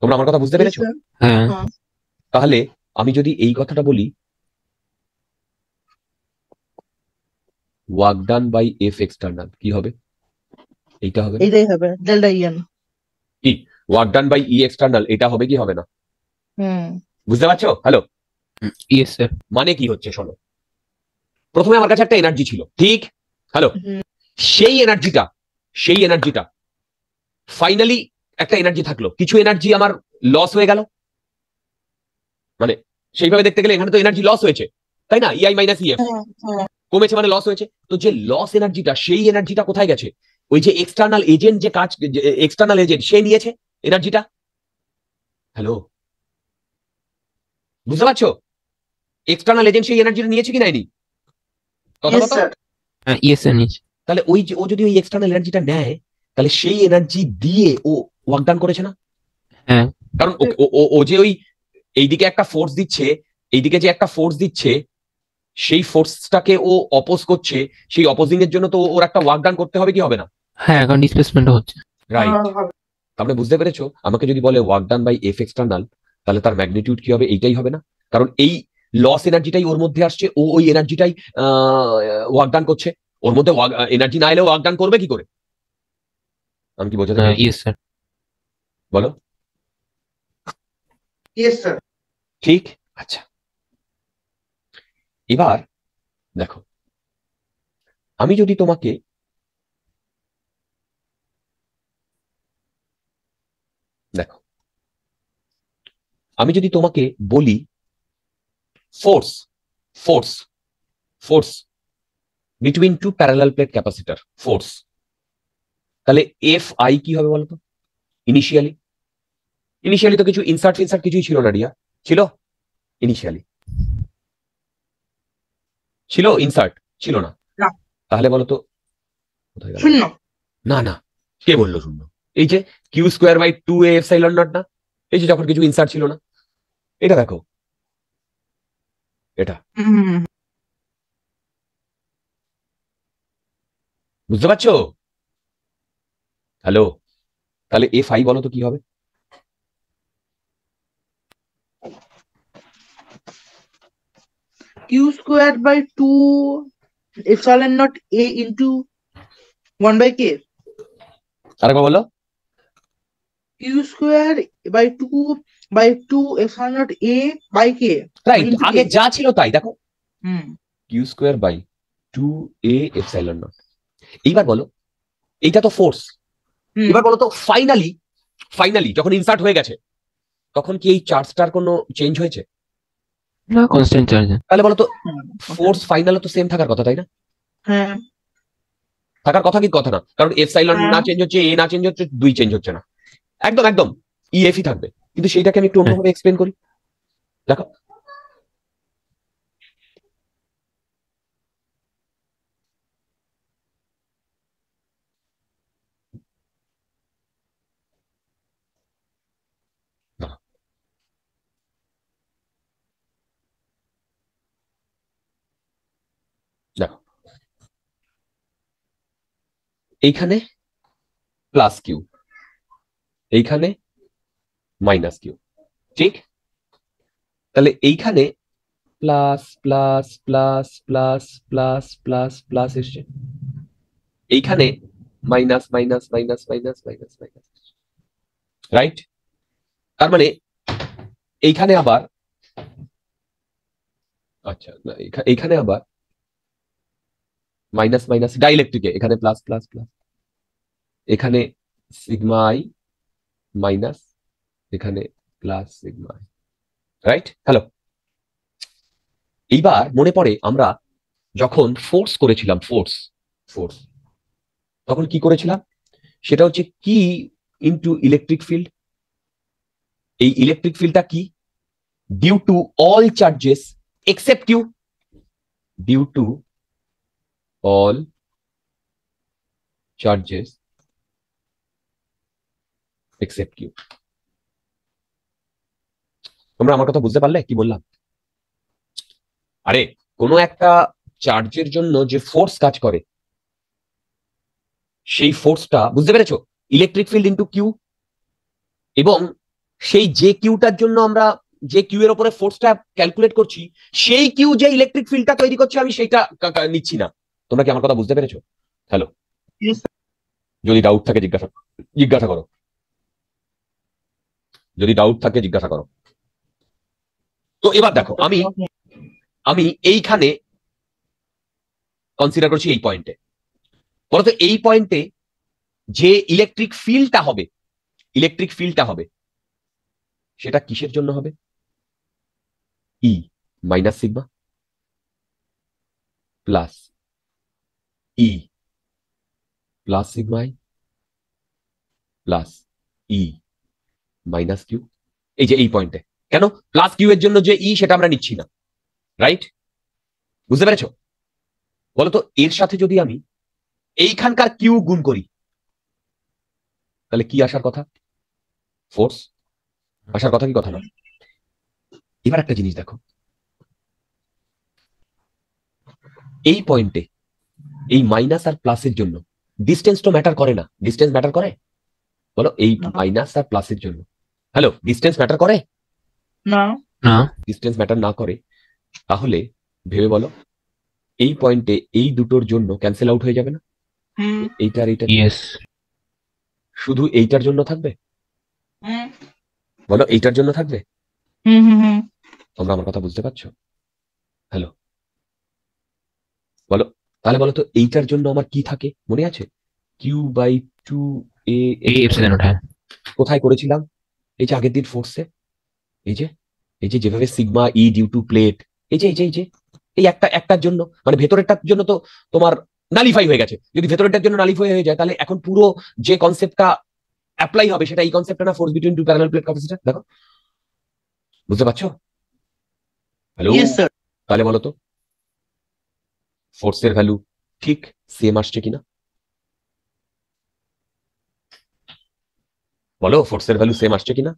তোমরা আমার কথা বুঝতে পেরেছো হ্যাঁ।, হ্যাঁ তাহলে আমি যদি এই কথাটা বলি work done by F external কি হবে এইটা হবে এইটাই হবে ডেল্টা ইএন e কি work done by E external এটা হবে কি হবে না বুঝতে পারছো হ্যালো ইয়েস স্যার মানে কি হচ্ছে শোনো প্রথমে আমার কাছে একটা এনার্জি ছিল ঠিক হ্যালো সেই এনার্জিটা সেই এনার্জিটা ফাইনালি একটা এনার্জি থাকলো কিছু এনার্জি আমার লস হয়ে গেল মানে সেইভাবে দেখতে গেলে এখানে তো এনার্জি লস হয়েছে তাই না ইআই মাইনাস ইএফ কমেছে মানে লস হয়েছে তো যে লস এনার্জিটা সেই এনার্জিটা কোথায় গেছে ওই যে এক্সটার্নাল এজেন্ট যে কাজ এক্সটার্নাল এজেন্ট সে নিয়েছে এনার্জিটা হ্যালো বুঝতে পারছ এক্সটার্নাল এজেন্ট সেই এনার্জিটা নিয়েছে কি নাইনি হ্যাঁ, তাহলে ওই যে ও যদি ওই এক্সটার্নাল এনার্জিটা নেয় তাহলে সেই এনার্জি দিয়ে ও ওয়ার্কডাউন করেছে না হ্যাঁ। কারণ ও যে ওই এইদিকে একটা ফোর্স দিচ্ছে এইদিকে যে একটা ফোর্স দিচ্ছে সেই ফোর্সটাকে ও অপোজ করছে সেই অপোজিং এর জন্য তো ওর একটা ওয়ার্ক ডান করতে হবে কি হবে না হ্যাঁ এখন ডিসপ্লেসমেন্ট হচ্ছে রাইট হ্যাঁ, তাহলে বুঝতে পেরেছো আমাকে যদি বলে work done by F external তাহলে তার ম্যাগনিটিউড কি হবে এইটাই হবে না কারণ এই লস এনার্জিটাই ওর মধ্যে আসছে ও ওই এনার্জিটাই ওয়ার্ক ডান করছে ওর মধ্যে এনার্জি না এলে ওয়ার্ক ডান করবে কি করে আমি কি বোঝাতে স্যার বলো ইয়েস স্যার ঠিক আচ্ছা এবার দেখো আমি যদি তোমাকে দেখো আমি যদি তোমাকে বলি force force force between two parallel plate capacitor force তাহলে এফ আই কি হবে বলতো ইনিশিয়ালি ইনিশিয়ালি তো কিছু ইনসার্ট ফিনসার্ট কিছুই ছিল না ছিল ইনিশিয়ালি ছিল ইনসার্ট ছিল না তাহলে বলতো শূন্য না না কে বললো শূন্য এই যে Q square by two A epsilon naught না এই যে যখন কিছু ইনসার্ট ছিল না এটা দেখো এটা বুঝতে পারছো হ্যালো তাহলে এ ফাই বলো তো কি হবে q squared by 2 epsilon not a into 1 by k আরেকবার বলো q squared by 2 by 2 epsilon not a by k right আগে যা ছিল তাই দেখো হুম q squared by 2 a epsilon not এইবার বলো এইটা তো ফোর্স এবার বলো তো ফাইনালি ফাইনালি যখন ইনসার্ট হয়ে গেছে তখন কি এই চার্জটার কোনো চেঞ্জ হয়েছে না কনস্ট্যান্ট চার্জ তাহলে বলো তো ফোর্স হ্যাঁ, ফাইনালে তো সেম থাকার কথা তাই না হ্যাঁ থাকার কথা কি কথা না কারণ এপসাইলন হ্যাঁ। না চেঞ্জ হচ্ছে এ না চেঞ্জ হচ্ছে দুই চেঞ্জ হচ্ছে না একদম একদম ইএফই e, থাকবে কিন্তু সেইটাকে আমি একটু হ্যাঁ। অন্যভাবে এক্সপ্লেন করি দেখো এইখানে প্লাস কিউ এইখানে মাইনাস কিউ ঠিক তাহলে এইখানে plus plus plus plus plus plus plus এসছে এইখানে minus minus minus minus minus minus right তার মানে এইখানে আবার আচ্ছা এইখানে আবার মাইনাস মাইনাস ডাইলেকট্রিকে এখানে প্লাস প্লাস প্লাস এখানে সিগমা আই মাইনাস এখানে plus sigma I right hello এইবার মনে পড়ে আমরা যখন ফোর্স করেছিলাম ফোর্স ফোর্স তখন কি করেছিলাম সেটা হচ্ছে কি ইনটু ইলেকট্রিক ফিল্ড এই ইলেকট্রিক ফিল্ডটা কি due to all charges except Q due to all charges except you তোমরা আমার কথা বুঝতে পারলে কি বললাম আরে কোনো একটা চার্জের জন্য যে ফোর্স কাজ করে সেই ফোর্সটা বুঝতে পেরেছো ইলেকট্রিক ফিল্ড ইন্টু কিউ এবং সেই যে কিউটার জন্য আমরা যে কিউ এর উপরে ফোর্সটা ক্যালকুলেট করছি সেই কিউ যে ইলেকট্রিক ফিল্ডটা তৈরি করছে আমি সেইটা নিচ্ছি না তোমরা কি আমার কথা বুঝতে পেরেছো হ্যালো যদি ডাউট থাকে জিজ্ঞাসা জিজ্ঞাসা করো যদি ডাউট থাকে জিজ্ঞাসা করো তো এবার দেখো আমি আমি এইখানে কনসিডার করছি এই পয়েন্টে বলতো এই পয়েন্টে যে ইলেকট্রিক ফিল্ডটা হবে ইলেকট্রিক ফিল্ডটা হবে সেটা কিসের জন্য হবে E minus sigma plus E e. Plus sigma i plus E minus Q এই যে এই পয়েন্টে কেন প্লাস কিউ এর জন্য যে ই e, সেটা আমরা নিচ্ছি না রাইট বুঝতে পেরেছ বলতো এর সাথে যদি আমি এইখানকার কিউ গুণ করি তাহলে কি আসার কথা ফোর্স আসার কথা কি কথা না এবার একটা জিনিস দেখো এই পয়েন্টে এই মাইনাস আর প্লাসের জন্য ডিস্টেন্স তো ম্যাটার করে না ডিস্টেন্স ম্যাটার করে বলো এই মাইনাস আর প্লাসের জন্য হ্যালো ডিস্টেন্স ম্যাটার করে না না ডিস্টেন্স ম্যাটার না করে তাহলে ভেবে বলো এই পয়েন্টে এই দুটোর জন্য ক্যান্সেল আউট হয়ে যাবে না এইটার এইটা শুধু এইটার জন্য থাকবে বলো এইটার জন্য থাকবে তোমরা আমার কথা বুঝতে পারছো হ্যালো বলো তাহলে বলো তো এইটার জন্য আমার কি থাকে মনে আছে Q by two A epsilon কোথায় করেছিলাম এই যে আগের দিন ফোর্সে এই যে এই যে যেভাবে sigma E due to plate এই যে এই যে এই যে এই একটা একটার জন্য মানে ভেতরেরটার জন্য তো তোমার নালিফাই হয়ে গেছে যদি ভেতরেরটার জন্য নালিফাই হয়ে যায় তাহলে এখন পুরো যে কনসেপ্টটা অ্যাপ্লাই হবে সেটা এই কনসেপ্টটা না force between two parallel plate capacitor দেখো বুঝতে পারছো হ্যালো স্যার তাহলে বলো তো ফোর্সের ভ্যালু ঠিক সেম আসছে কিনা বলো ফোর্সের ভ্যালু সেম আসছে কিনা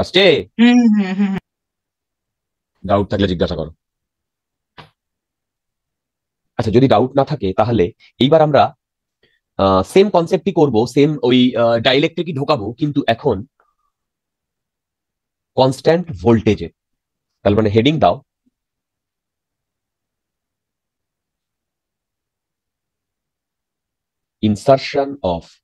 আসছে ডাউট থাকলে জিজ্ঞাসা করো আচ্ছা যদি ডাউট না থাকে তাহলে এইবার আমরা সেম কনসেপ্টই করব সেম ওই ডাইলেকট্রিকই ঢোকাবো কিন্তু এখন কনস্ট্যান্ট ভোল্টেজে তাহলে মানে হেডিং দাও insertion of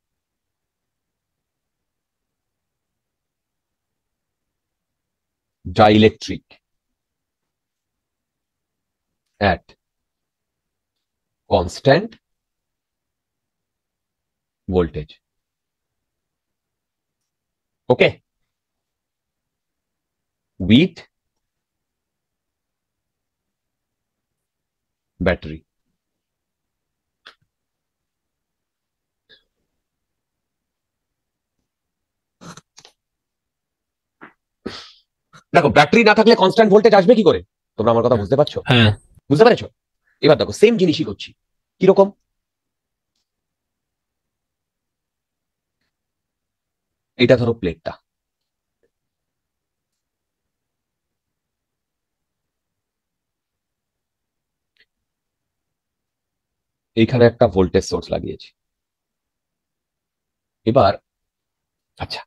dielectric at constant voltage. Okay. With battery. দেখো ব্যাটারি না থাকলে কনস্ট্যান্ট ভোল্টেজ আসবে কি করে তোমরা আমার কথা বুঝতে পারছো হ্যাঁ। বুঝতে পারছো এবার দেখো সেম জিনিসই করছি কিরকম এটা ধরো প্লেটটা এইখানে একটা ভোল্টেজ সোর্স লাগিয়েছি এবার আচ্ছা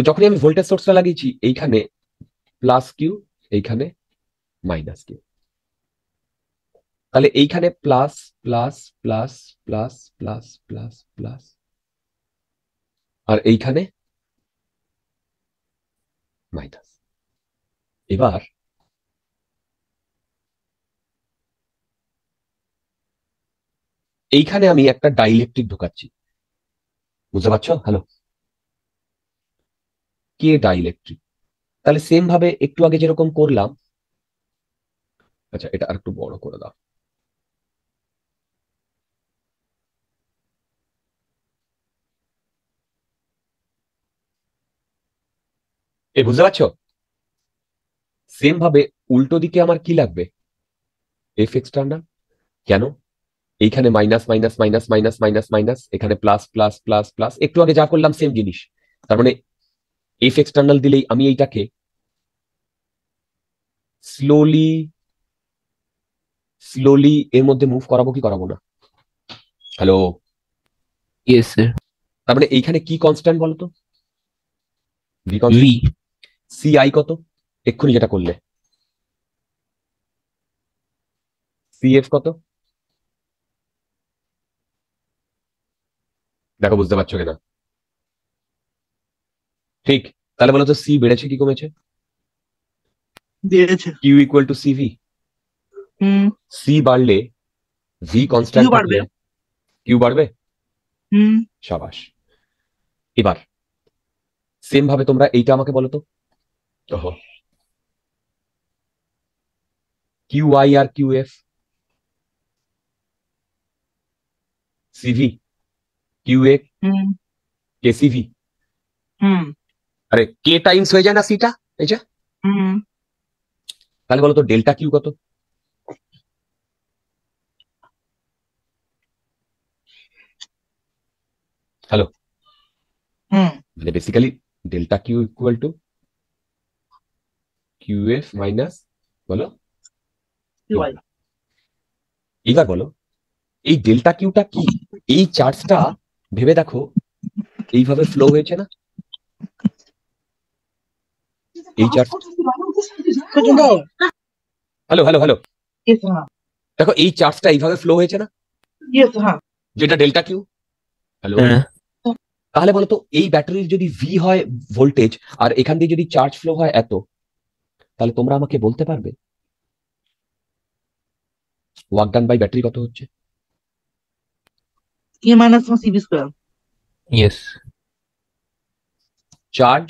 তো যখনই আমি ভোল্টেজ সোর্সটা লাগিয়েছি এইখানে প্লাস কিউ এইখানে মাইনাস কিউ তাহলে এইখানে plus plus plus plus plus plus plus আর এইখানে মাইনাস এবার এইখানে আমি একটা ডাইলেকট্রিক ঢোকাচ্ছি বুঝতে পারছো হ্যালো কে ডাইলেকট্রিক তাহলে সেম ভাবে একটু আগে যেরকম করলাম আচ্ছা এটা আর একটু বড় করে দাও এ বুঝতে পারছো সেম ভাবে উল্টো দিকে আমার কি লাগবে এফ এক্সটার্নাল কেন এইখানে minus minus minus minus minus minus এখানে প্লাস প্লাস প্লাস প্লাস একটু আগে যা করলাম সেম জিনিস তার মানে এফ এক্সটার্নাল দিলেই আমি এইটাকে স্লোলি স্লোলি এর মধ্যে মুভ করাবো কি করাবো না হ্যালো ইয়েস তার মানে এইখানে কি কনস্ট্যান্ট বলতো সিআই কত এক্ষুনি যেটা করলে সিএফ কত দেখো বুঝতে পারছো কিনা ঠিক তাহলে বলো তো সি বেড়েছে কি কমেছে বেড়েছে Q equal to CV hmm C বাড়লে ভি কনস্ট্যান্ট বাড়বে কিউ বাড়বে হুম সাবাস এবার সেম ভাবে তোমরা এইটা আমাকে বলো তো ওহো কিউ আই আর Q F CV Q A KCV hmm আরে কে টাইমস হয়ে যায় না সিটা এই যে তাহলে বলো তো ডেল্টা কিউ কত হ্যালো মানে basically delta Q equal to Q F minus বলো এইবার বলো এই ডেল্টা কিউটা কি এই চার্জটা ভেবে দেখো এইভাবে ফ্লো হয়েছে না এই হ্যাঁ। দেখো এই চার্জটা এইভাবে ফ্লো হয়েছে না হ্যাঁ। যেটা ডেল্টা কিউ হ্যালো তাহলে বলতো এই ব্যাটারির যদি ভি হয় ভোল্টেজ আর এখান দিয়ে যদি চার্জ ফ্লো হয় এত তাহলে তোমরা আমাকে বলতে পারবে ওয়ার্ক ডান বাই ব্যাটারি কত হচ্ছে K minus one CB square yes charge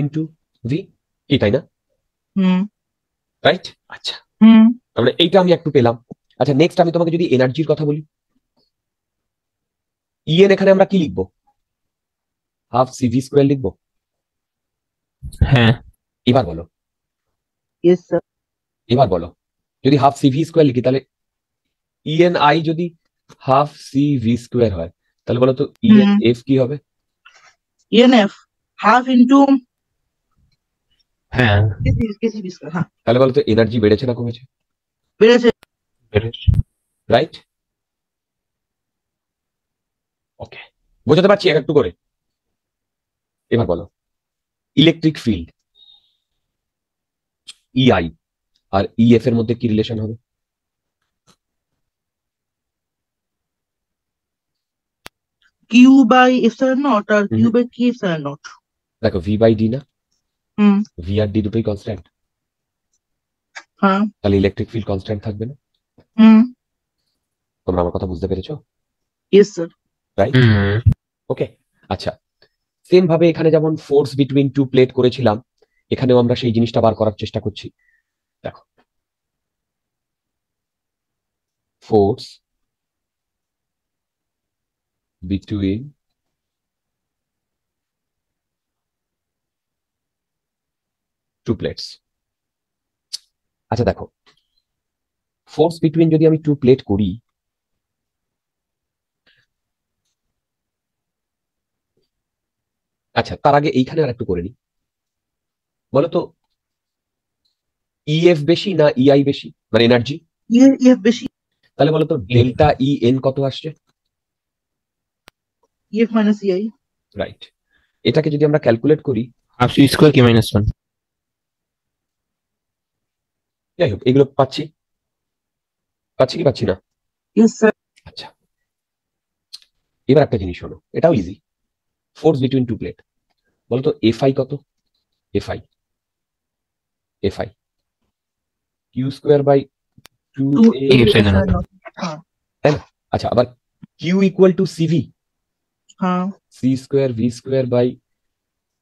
into V E e, তাই না রাইট আচ্ছা তাহলে এইটা আমি একটু পেলাম আচ্ছা নেক্সট আমি তোমাকে যদি এনার্জির কথা বলি ইএন এখানে আমরা কি লিখবো হাফ সি ভি স্কোয়ার লিখবো হ্যাঁ এবার বলো এবার বলো যদি হাফ সি ভি স্কোয়ার লিখি তাহলে ইএন আই যদি হাফ সি ভি স্কোয়ার হয় তাহলে বলো তো ইএন এফ কি হবে ইএন এফ হাফ ইন্টু হ্যাঁ তাহলে বলতো এনার্জি বেড়েছে না কমেছে বেড়েছে রাইট ওকে বোঝাতে পারছি এক একটু করে এবার বলো ইলেকট্রিক ফিল্ড ইআই আর ইএফ e এর মধ্যে কি রিলেশন হবে কিউ বাই এফ নট আর কিউ বাই কি এফ নট দেখো ভি বাই ডি না ভি আর ডি দুটোই কনস্ট্যান্ট তাহলে ইলেকট্রিক ফিল্ড কনস্ট্যান্ট থাকবে না তোমরা আমার কথা বুঝতে পেরেছো ইয়েস স্যার রাইট ওকে আচ্ছা সেম ভাবে এখানে যেমন ফোর্স বিটুইন টু প্লেট করেছিলাম এখানেও আমরা সেই জিনিসটা বার করার চেষ্টা করছি দেখো ফোর্স বিটুইন টু প্লেটস আচ্ছা দেখো ফোর্স বিটুইন যদি আমি টু প্লেট করি আচ্ছা তার আগে এইখানে আর একটু করে নিই বলতো ইএফ e বেশি না ইআই e বেশি মানে এনার্জি ইএফ e বেশি তাহলে বলতো ডেল্টা ই এন কত আসছে ইএফ মাইনাস ইআই রাইট এটাকে যদি আমরা ক্যালকুলেট করি half C square K minus 1 যাই হোক এগুলো পাচ্ছি পাচ্ছি কি পাচ্ছি না আচ্ছা এবার একটা জিনিস হলো এটাও easy force between two plate বলতো এফআই কত FI FI Q square by two আচ্ছা আবার Q equal to CV C square V square by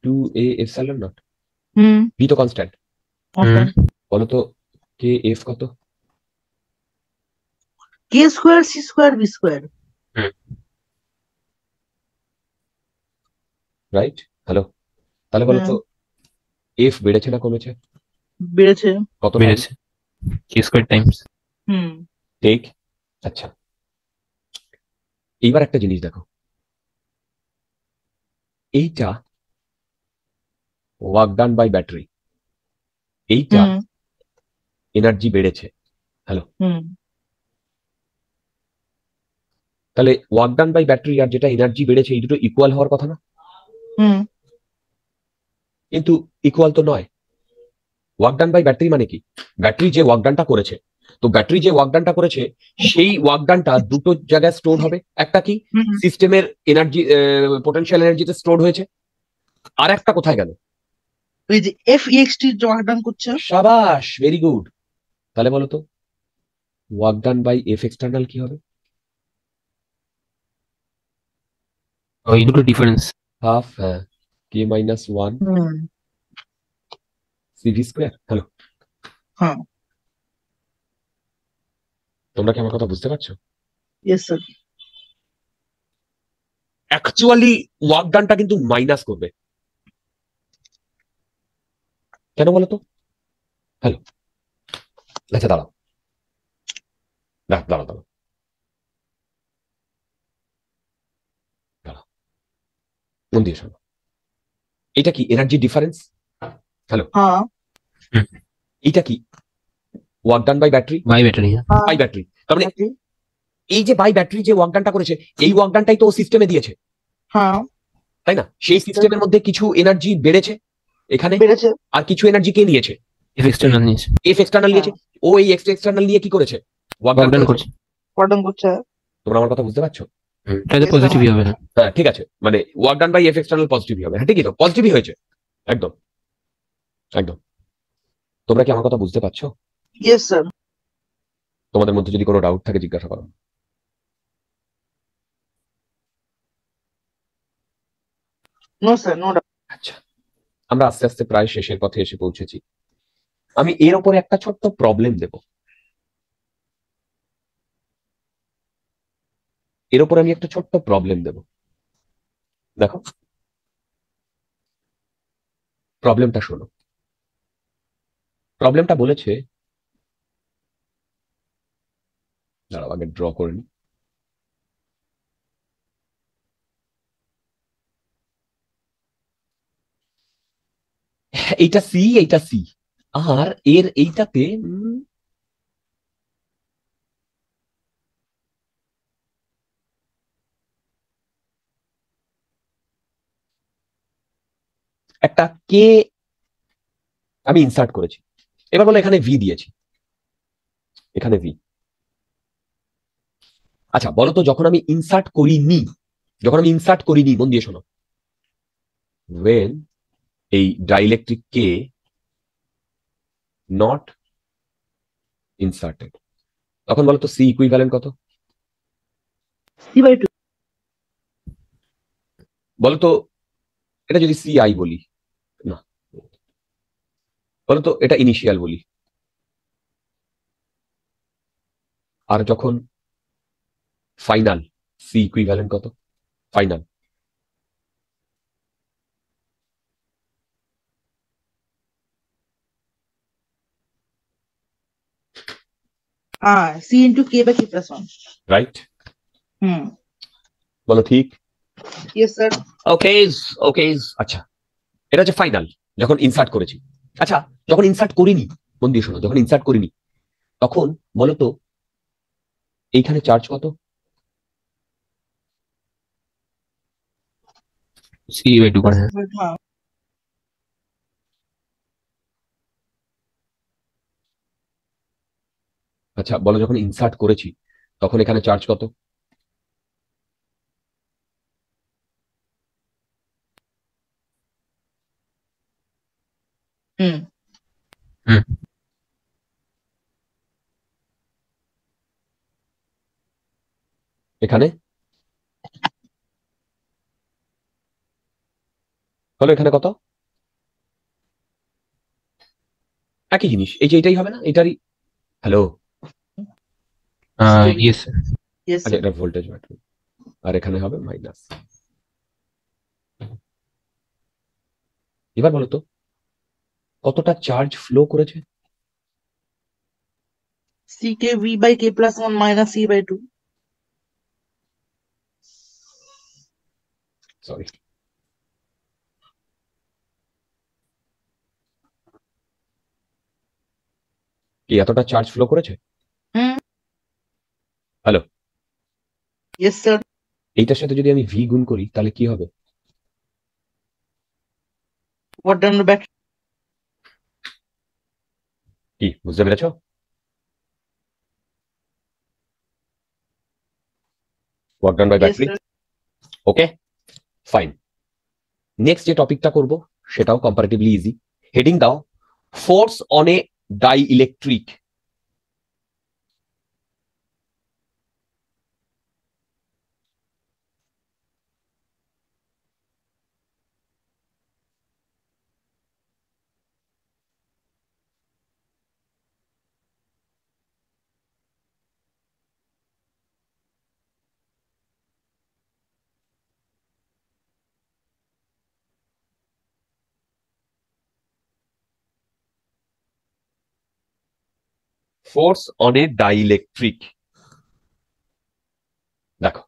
two A epsilon naught V তো কনস্ট্যান্ট বলতো কে এফ কত K square C square B square right hello তাহলে বলো তো F বেড়েছে না কমেছে বেড়েছে কত বেড়েছে কে স্কোয়ার টাইমস হুম ঠিক আচ্ছা এইবার একটা জিনিস দেখো এইটা ওয়ার্ক ডান বাই ব্যাটারি এইটা এনার্জি বেড়েছে হ্যালো তাহলে ওয়ার্ক ডান বাই ব্যাটারি আর যেটা এনার্জি বেড়েছে এই দুটো ইকুয়াল হওয়ার কথা না কিন্তু ইকুয়াল তো নয় ওয়ার্ক ডান বাই ব্যাটারি মানে কি ব্যাটারি যে ওয়ার্ক ডানটা করেছে তো ব্যাটারি যে ওয়ার্ক ডানটা করেছে সেই ওয়ার্ক ডানটা দুটো জায়গায় স্টোর হবে একটা কি সিস্টেমের এনার্জি পোটেনশিয়াল এনার্জিতে স্টোর হয়েছে আর একটা কোথায় গেল এই যে এফ ইএক্সটি ওয়ার্ক ডান করছে সাবাস ভেরি গুড তাহলে বলো তো work done by F external কি হবে ওই oh, দুটো difference half K minus one CV square hello হ্যাঁ তোমরা কি আমার কথা বুঝতে পারছো ইয়েস স্যার অ্যাকচুয়ালি ওয়ার্ক ডানটা কিন্তু মাইনাস করবে কেন বলো তো হ্যালো আচ্ছা দাঁড়াও দাঁড়াও দাঁড়াও দিয়ে শোনো এটা কি এনার্জি ডিফারেন্স হ্যালো কি work done by battery by battery by battery তার মানে এই যে বাই ব্যাটারি যে ওয়ার্ক ডানটা করেছে এই ওয়ার্ক ডানটাই তো সিস্টেমে দিয়েছে হ্যাঁ। তাই না সেই সিস্টেমের মধ্যে কিছু এনার্জি বেড়েছে এখানে বেড়েছে আর কিছু এনার্জি কে নিয়েছে এফ এক্সটার্নাল নিয়েছে এক্সটার্নাল নিয়েছে ও এই e এক্সটার্নাল নিয়ে কি করেছে ওয়াকডাউন করছে ওয়াকডাউন করছে তোমরা আমার কথা বুঝতে পারছো তাহলে পজিটিভই হবে হ্যাঁ ঠিক আছে মানে ওয়াকডাউন বাই এফ এক্সটার্নাল পজিটিভই হবে হ্যাঁ ঠিকই তো পজিটিভই হয়েছে একদম একদম তোমরা কি আমার কথা বুঝতে পারছো ইয়েস স্যার তোমাদের মধ্যে যদি কোনো ডাউট থাকে জিজ্ঞাসা করো নো স্যার আচ্ছা আমরা আস্তে আস্তে প্রায় শেষের পথে এসে পৌঁছেছি আমি এর উপরে একটা ছোট্ট প্রবলেম দেব এর ওপর আমি একটা ছোট্ট প্রবলেম দেব দেখো প্রবলেমটা শোনো প্রবলেমটা বলেছে দাঁড়াও আগে ড্র করে নি এইটা সি এইটা সি আর এর এইটাতে একটা কে আমি ইনসার্ট করেছি এবার বলে এখানে ভি দিয়েছি এখানে ভি আচ্ছা বলো তো যখন আমি ইনসার্ট করিনি যখন আমি ইনসার্ট করিনি মন দিয়ে শোনো ওয়েন এই ডাইলেকট্রিক কে not ইনসার্টেড তখন বলো তো সি ইকুইভ্যালেন্ট কত বলো তো এটা যদি সি আই বলি না বলো তো এটা ইনিশিয়াল বলি আর যখন ফাইনাল সি ইকুইভ্যালেন্ট কত ফাইনাল হ্যাঁ C into K by K plus one right বলো ঠিক ইয়েস স্যার ওকে ওকে আচ্ছা এটা হচ্ছে ফাইনাল যখন ইনসার্ট করেছি আচ্ছা যখন ইনসার্ট করিনি মন দিয়ে শোনো যখন ইনসার্ট করিনি তখন বলো তো এইখানে চার্জ কত সি বাই টু আচ্ছা বলো যখন ইনসার্ট করেছি তখন এখানে চার্জ কত এখানে হলো এখানে কত একই জিনিস এই যে এটাই হবে না এটারই হ্যালো ইয়েস ইয়েস আর এটা ভোল্টেজ আর এখানে হবে মাইনাস এবার বলতো কতটা চার্জ ফ্লো করেছে v by k plus c e by কি এতটা চার্জ ফ্লো করেছে হ্যালো ইয়েস স্যার এইটার সাথে যদি আমি ভি গুণ করি তাহলে কি হবে হোয়াট ডান ব্যাক কি বুঝতে পেরেছো work done by battery okay fine next যে টপিকটা করব সেটাও কম্পারেটিভলি ইজি হেডিং দাও force on a dielectric force on a dielectric দেখো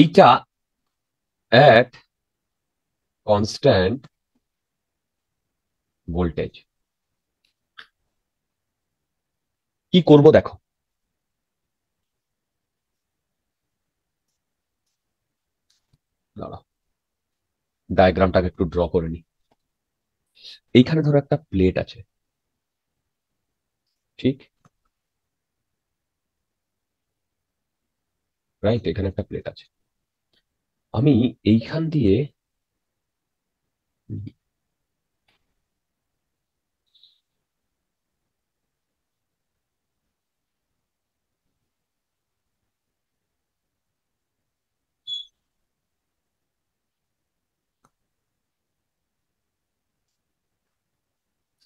এইটা অ্যাট কনস্ট্যান্ট ভোল্টেজ কি করব দেখো দাঁড়া ডায়াগ্রামটাকে একটু ড্র করে নিই এইখানে ধরো একটা প্লেট আছে ঠিক রাইট এখানে একটা প্লেট আছে আমি এইখান দিয়ে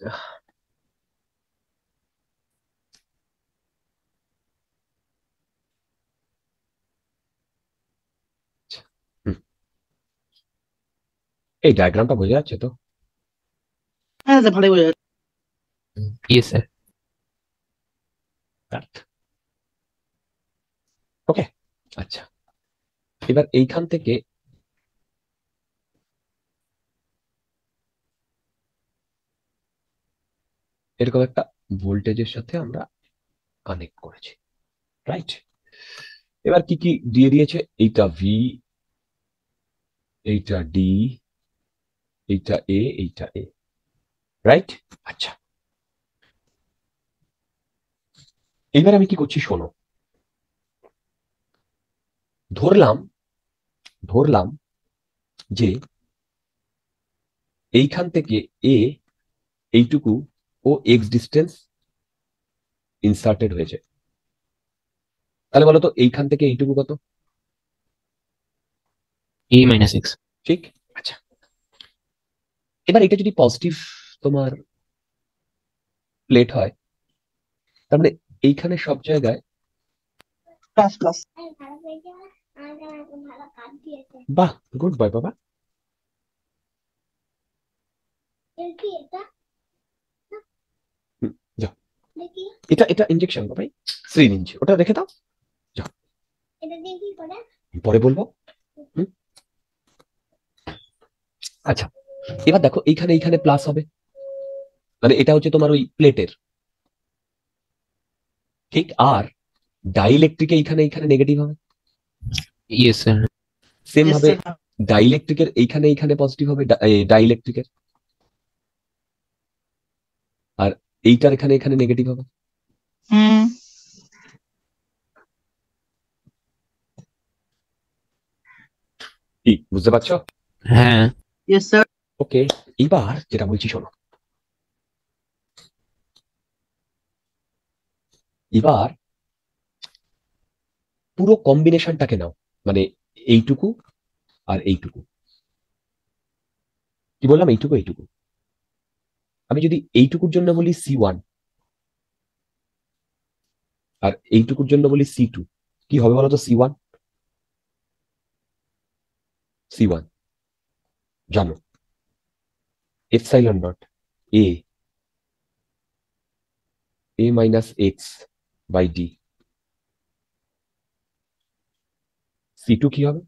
Ugh. এই ডায়াগ্রামটা বোঝা যাচ্ছে তো হ্যাঁ স্যার ভালোই বোঝা যাচ্ছে ওকে আচ্ছা এবার এইখান থেকে এরকম একটা ভোল্টেজের সাথে আমরা কানেক্ট করেছি রাইট এবার কি কি দিয়ে দিয়েছে এইটা ভি এইটা ডি এইটা এ এইটা এ রাইট আচ্ছা এবার আমি কি করছি শোনো ধরলাম ধরলাম যে এইখান থেকে এ এইটুকু ও এক্স ডিস্টেন্স ইনসার্টেড হয়েছে তাহলে বলো তো এইখান থেকে এইটুকু কত এ মাইনাস এক্স ঠিক আচ্ছা এবার এটা যদি পজিটিভ তোমার প্লেট হয় তার মানে এইখানে সব জায়গায় প্লাস প্লাস বাহ গুড বয় বাবা এটা এটা এটা ইনজেকশন ভাই সিরিঞ্জ ওটা রেখে দাও পরে বলবো আচ্ছা এবার দেখো এইখানে এইখানে প্লাস হবে মানে এটা হচ্ছে তোমার ওই প্লেটের ঠিক আর ডাইইলেকট্রিকে এইখানে এইখানে নেগেটিভ হবে ইয়েস স্যার সেম হবে ডাইইলেকট্রিকের এইখানে এইখানে পজিটিভ হবে ডাইইলেকট্রিকের এইটার এখানে এখানে নেগেটিভ হবে বুঝতে পারছো হ্যাঁ ওকে এবার যেটা বলছি শোনো এবার পুরো কম্বিনেশনটাকে নাও মানে এইটুকু আর এইটুকু কি বললাম এইটুকু এইটুকু আমি যদি এইটুকুর জন্য বলি সি ওয়ান আর এইটুকুর জন্য বলি সি টু কি হবে বলতো সি ওয়ান সি ওয়ান জানো epsilon dot A A minus X by D C two কি হবে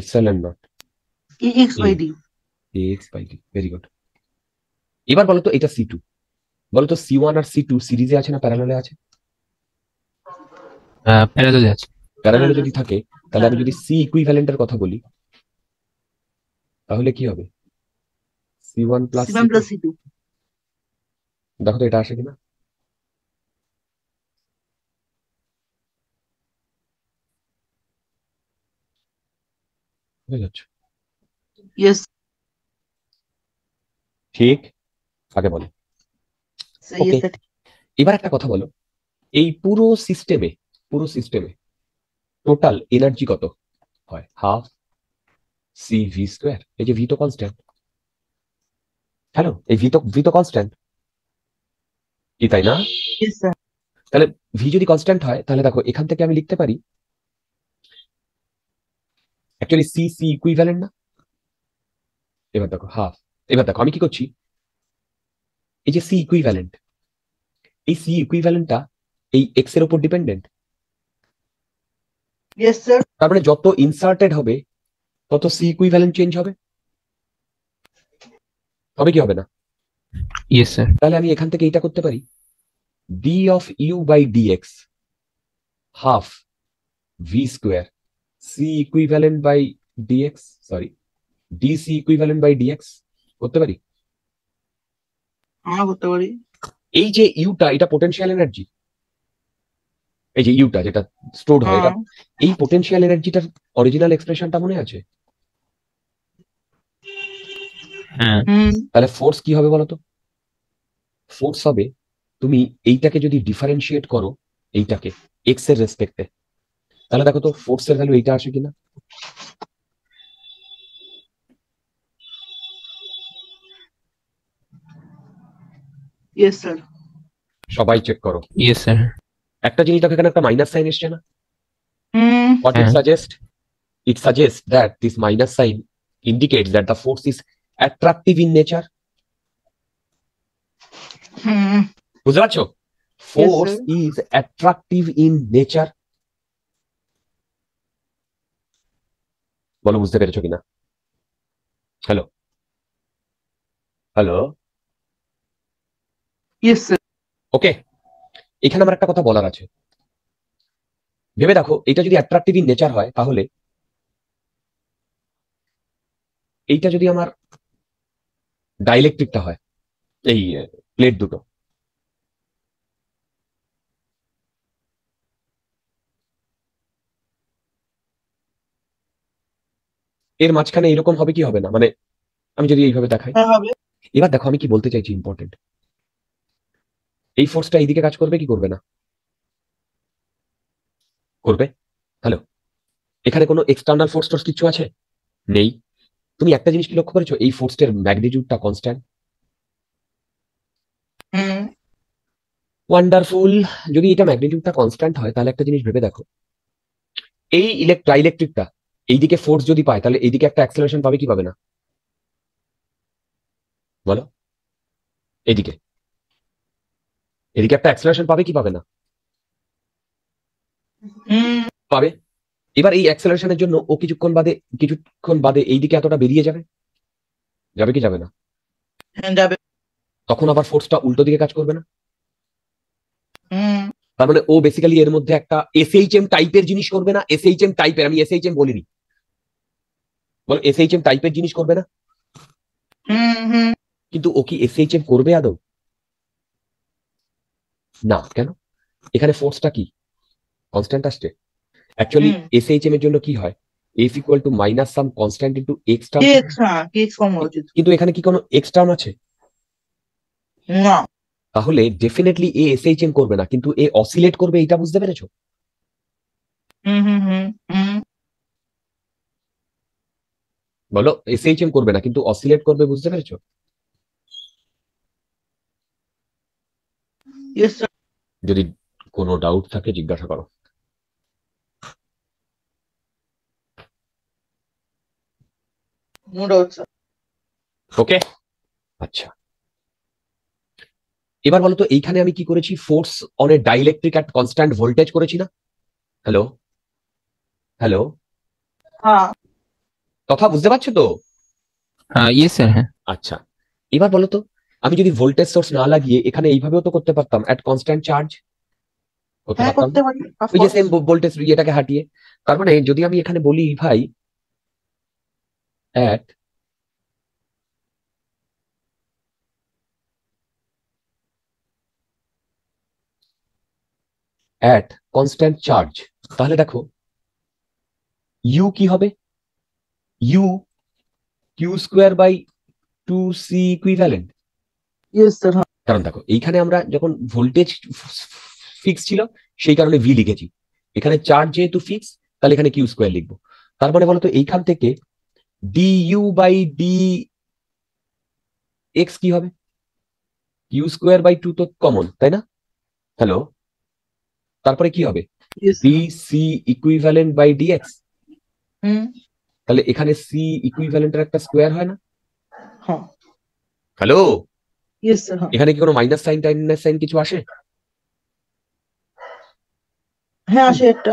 epsilon dot X by D X by D very good এবার বলতো এটা সি টু বলতো সি ওয়ান আর সি টু সিরিজে আছে না প্যারালালে আছে প্যারালালে যদি থাকে তাহলে আমি যদি সি ইকুইভ্যালেন্টের কথা বলি তাহলে কি হবে C one plus C two দেখো তো এটা আসে কিনা ঠিক কাকে বলে এবার একটা কথা বলো এই পুরো সিস্টেমে পুরো সিস্টেমে টোটাল এনার্জি কত হয় হাফ সি ভি স্কোয়ার এই যে ভি তো কনস্ট্যান্ট হ্যালো এই ভি তো ভি তো কনস্ট্যান্ট কি তাই না তাহলে ভি যদি কনস্ট্যান্ট হয় তাহলে দেখো এখান থেকে আমি লিখতে পারি অ্যাকচুয়ালি সি সি ইকুইভ্যালেন্ট না এবার দেখো হাফ এবার দেখো আমি কি করছি এই যে সি ইকুইভ্যালেন্ট এই সি ইকুইভ্যালেন্টটা এই এক্স এর উপর ডিপেন্ডেন্ট স্যার তারপরে যত ইনসার্টেড হবে তত সি ইকুইভ্যালেন্ট চেঞ্জ হবে হবে কি হবে না ইয়েস স্যার তাহলে আমি এখান থেকে এটা করতে পারি D of U by D X half V square C equivalent by D X sorry D C equivalent by D X করতে পারি আমরা হ্যাঁ, করতে পারি এই যে ইউটা এটা পোটেনশিয়াল এনার্জি এই যে ইউটা যেটা স্টোর হয় এটা হ্যাঁ। এই পোটেনশিয়াল এনার্জিটার অরিজিনাল এক্সপ্রেশনটা মনে আছে হ্যাঁ তাহলে ফোর্স কি হবে বলতো ফোর্স হবে তুমি এইটাকে যদি ডিফারেন্সিয়েট করো এইটাকে এক্স এর রেসপেক্টে তাহলে দেখো তো ফোর্স এর ভ্যালু এইটা আসে কিনা ইয়েস স্যার সবাই চেক করো ইয়েস স্যার একটা জিনিস দেখো এখানে একটা মাইনাস সাইন এসছে না what হ্যাঁ। it suggests that this minus sign indicates that the force is attractive in nature বুঝতে পারছো force is attractive in nature বলো বুঝতে পেরেছো কিনা হ্যালো হ্যালো ওকে এখানে আমার একটা কথা বলার আছে ভেবে দেখো এটা যদি অ্যাট্রাক্টিভ ইন নেচার হয় তাহলে এইটা যদি আমার ডাইলেকট্রিকটা হয় এই প্লেট দুটো এর মাঝখানে এরকম হবে কি হবে না মানে আমি যদি এইভাবে দেখাই হ্যাঁ, এবার দেখো আমি কি বলতে চাইছি ইম্পর্টেন্ট এই ফোর্সটা এইদিকে কাজ করবে কি করবে না করবে হ্যালো এখানে কোনো এক্সটার্নাল ফোর্স টোর্স কিছু আছে নেই তুমি একটা জিনিস কি লক্ষ্য করেছো এই এর ম্যাগনিটিউডটা কনস্ট্যান্ট ওয়ান্ডারফুল যদি এটা ম্যাগনিটিউডটা কনস্ট্যান্ট হয় তাহলে একটা জিনিস ভেবে দেখো এই ইলেকট্রা ইলেকট্রিকটা এইদিকে ফোর্স যদি পায় তাহলে এইদিকে একটা অ্যাক্সেলারেশন পাবে কি পাবে না বলো এদিকে এদিকে একটা অ্যাক্সেলারেশন পাবে কি পাবে না পাবে এবার এই অ্যাক্সেলারেশনের জন্য ও কিছুক্ষণ বাদে কিছুক্ষণ বাদে এই দিকে এতটা বেরিয়ে যাবে যাবে কি যাবে না হ্যাঁ, যাবে তখন আবার ফোর্সটা উল্টো দিকে কাজ করবে না তার মানে ও বেসিক্যালি এর মধ্যে একটা এসএইচএম টাইপের জিনিস করবে না এসএইচএম টাইপের আমি এসএইচএম বলিনি বলো এসএইচএম টাইপের জিনিস করবে না কিন্তু ও কি এসএইচএম করবে আদৌ না কেন এখানে ফোর্সটা কি কনস্ট্যান্ট আসছে অ্যাকচুয়ালি এস এইচ এম এর জন্য কি হয় S equal to minus some constant into X term কিন্তু এখানে কি কোনো এক্স টার্ম আছে না তাহলে definitely a S H M করবে না কিন্তু এ অসিলেট করবে এটা বুঝতে পেরেছো বলো এস এইচ এম করবে না কিন্তু অসিলেট করবে বুঝতে পেরেছো যদি কোনো ডাউট থাকে জিজ্ঞাসা করো ওকে আচ্ছা এবার বলতো এইখানে আমি কি করেছি force on a dielectric at constant voltage করেছি না হ্যালো হ্যালো কথা বুঝতে পারছো তো হ্যাঁ ইয়ে স্যার হ্যাঁ আচ্ছা এবার বলো তো আমি যদি ভোল্টেজ সোর্স না লাগিয়ে এখানে এইভাবেও তো করতে পারতাম অ্যাট কনস্ট্যান্ট চার্জ ভোল্টেজ এটাকে হাঁটিয়ে তার মানে যদি আমি এখানে বলি ভাই অ্যাট অ্যাট কনস্ট্যান্ট চার্জ তাহলে দেখো ইউ কি হবে U Q square by two C equivalent কারণ দেখো এইখানে আমরা যখন ভোল্টেজ ফিক্স ছিল সেই কারণে ভি লিখেছি এখানে চার্জ যেহেতু ফিক্স তাহলে এখানে কিউ স্কোয়ার লিখবো তারপরে বলতো এইখান থেকে D U by D X কি হবে ইউ স্কোয়ার বাই টু তো কমন তাই না হ্যালো তারপরে কি হবে C C equivalent by D DX তাহলে এখানে সি ইকুইভ্যালেন্টের একটা স্কোয়ার হয় না হ্যালো এখানে কি কোনো মাইনাস সাইন টাইনাস সাইন কিছু আসে হ্যাঁ আসে একটা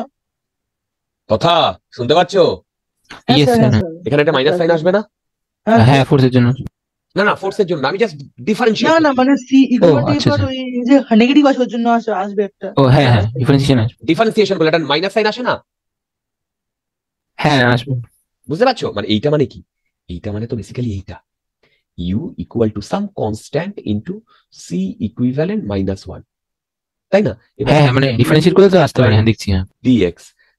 কথা শুনতে পাচ্ছ হ্যাঁ, হ্যাঁ, এখানে একটা মাইনাস সাইন আসবে না হ্যাঁ, হ্যাঁ জন্য না না জন্য আমি জাস্ট ডিফারেন্সিয়েট না না মানে সি oh, আচ্ছা, যে নেগেটিভ আসার জন্য আসবে একটা ও oh, হ্যাঁ হ্যাঁ ডিফারেন্সিয়েশন আসবে ডিফারেন্সিয়েশন বলে একটা মাইনাস সাইন আসে না হ্যাঁ আসবে বুঝতে পারছো মানে এইটা মানে কি এইটা মানে তো বেসিক্যালি এইটা u equal to some constant into c equivalent minus 1 তাই না হ্যাঁ মানে ডিফারেনশিয়েট করতে তো আসতে পারে হ্যাঁ দেখছি হ্যাঁ dx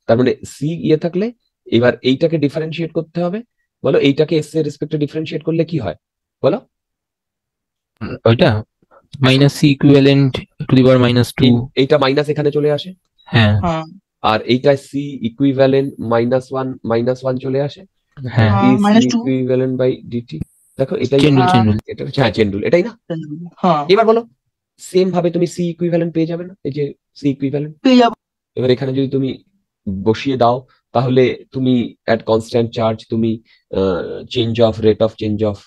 তার মানে c ইয়ে থাকলে এবার এইটাকে ডিফারেনশিয়েট করতে হবে বলো এইটাকে s এর রেসপেক্টে ডিফারেনশিয়েট করলে কি হয় বলো ওইটা minus C equivalent to the power minus 2 এইটা মাইনাস এখানে চলে আসে হ্যাঁ, হ্যাঁ। আর এইটা C equivalent minus one minus one চলে আসে হ্যাঁ ইকুইভ্যালেন্ট বাই ডিটি দেখো এটাই চেন্ডুল চেন্ডুল এটা হ্যাঁ চেন্ডুল এটাই না হ্যাঁ। এবার বলো সেম ভাবে তুমি সি ইকুইভ্যালেন্ট পেয়ে যাবে না এই যে সি ইকুইভ্যালেন্ট পেয়ে যাবে এবার এখানে যদি তুমি বসিয়ে দাও তাহলে তুমি অ্যাট কনস্ট্যান্ট চার্জ তুমি change of rate of change of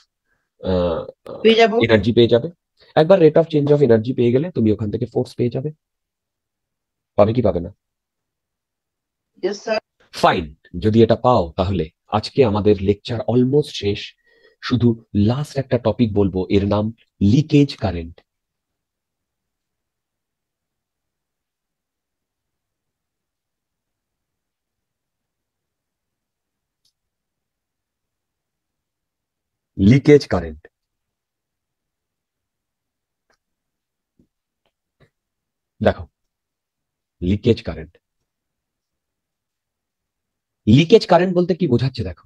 পেয়ে যাবো এনার্জি পেয়ে যাবে একবার rate of change of energy পেয়ে গেলে তুমি ওখান থেকে ফোর্স পেয়ে যাবে পাবে কি পাবে না ফাইন যদি এটা পাও তাহলে আজকে আমাদের লেকচার অলমোস্ট শেষ শুধু লাস্ট একটা টপিক বলবো এর নাম লিকেজ কারেন্ট লিকেজ কারেন্ট দেখো লিকেজ কারেন্ট লিকেজ কারেন্ট বলতে কি বোঝাচ্ছে দেখো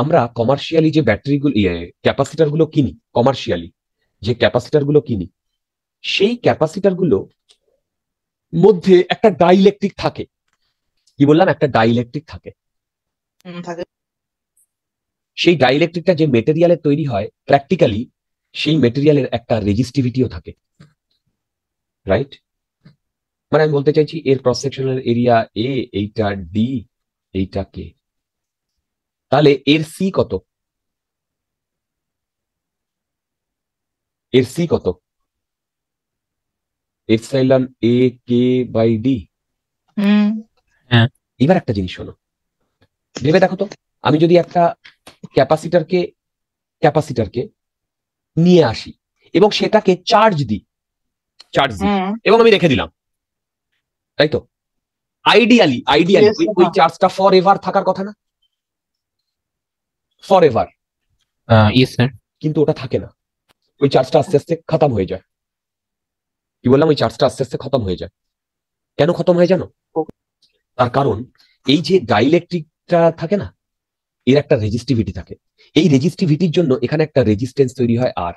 আমরা কমার্শিয়ালি যে ব্যাটারিগুলো ক্যাপাসিটারগুলো ইয়ে, কিনি কমার্শিয়ালি যে ক্যাপাসিটারগুলো কিনি সেই ক্যাপাসিটারগুলো মধ্যে একটা ডাইলেকট্রিক থাকে কি বললাম একটা ডাইলেকট্রিক থাকে সেই ডাইলেকট্রিকটা যে মেটেরিয়ালের তৈরি হয় প্র্যাকটিক্যালি সেই মেটেরিয়ালের একটা রেজিস্টিভিটিও থাকে রাইট মানে আমি বলতে চাইছি এর ক্রস সেকশনাল এরিয়া এ এইটা ডি এইটা কে তাহলে এর সি কত এর সি কত epsilon A K by D হ্যাঁ। এবার একটা জিনিস হলো ভেবে দেখো তো আমি যদি একটা ক্যাপাসিটারকে ক্যাপাসিটারকে নিয়ে আসি এবং সেটাকে চার্জ দিই চার্জ দিই হ্যাঁ। এবং আমি রেখে দিলাম তাই তো আইডিয়ালি আইডিয়ালি ওই চার্জটা ফর এভার থাকার কথা না ফর এভার uh, কিন্তু ওটা থাকে না ওই চার্জটা আস্তে আস্তে খতম হয়ে যায় কি বললাম ওই চার্জটা আস্তে আস্তে খতম হয়ে যায় কেন খতম হয় জানো তার কারণ এই যে ডাইলেকট্রিকটা থাকে না এর একটা রেজিস্টিভিটি থাকে এই রেজিস্টিভিটির জন্য এখানে একটা রেজিস্ট্যান্স তৈরি হয় আর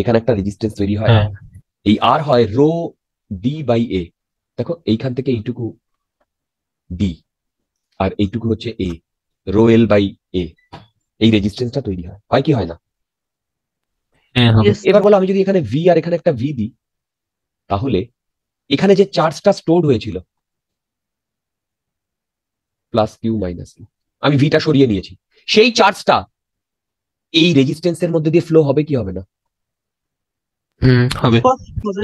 এখানে একটা রেজিস্ট্যান্স তৈরি হয় হ্যাঁ। এই আর হয় রো ডি বাই এ দেখো এইখান থেকে এইটুকু ডি আর এইটুকু হচ্ছে এ রো বাই এ এই রেজিস্ট্যান্সটা তৈরি হয় হয় কি হয় না হ্যাঁ, হ্যাঁ। এবার বলো আমি যদি এখানে ভি আর এখানে একটা ভি দিই তাহলে এখানে যে চার্জটা স্টোর হয়েছিল প্লাস কিউ মাইনাস আমি ভিটা সরিয়ে নিয়েছি সেই চার্জটা এই রেজিস্ট্যান্সের মধ্যে দিয়ে ফ্লো হবে কি হবে না হবে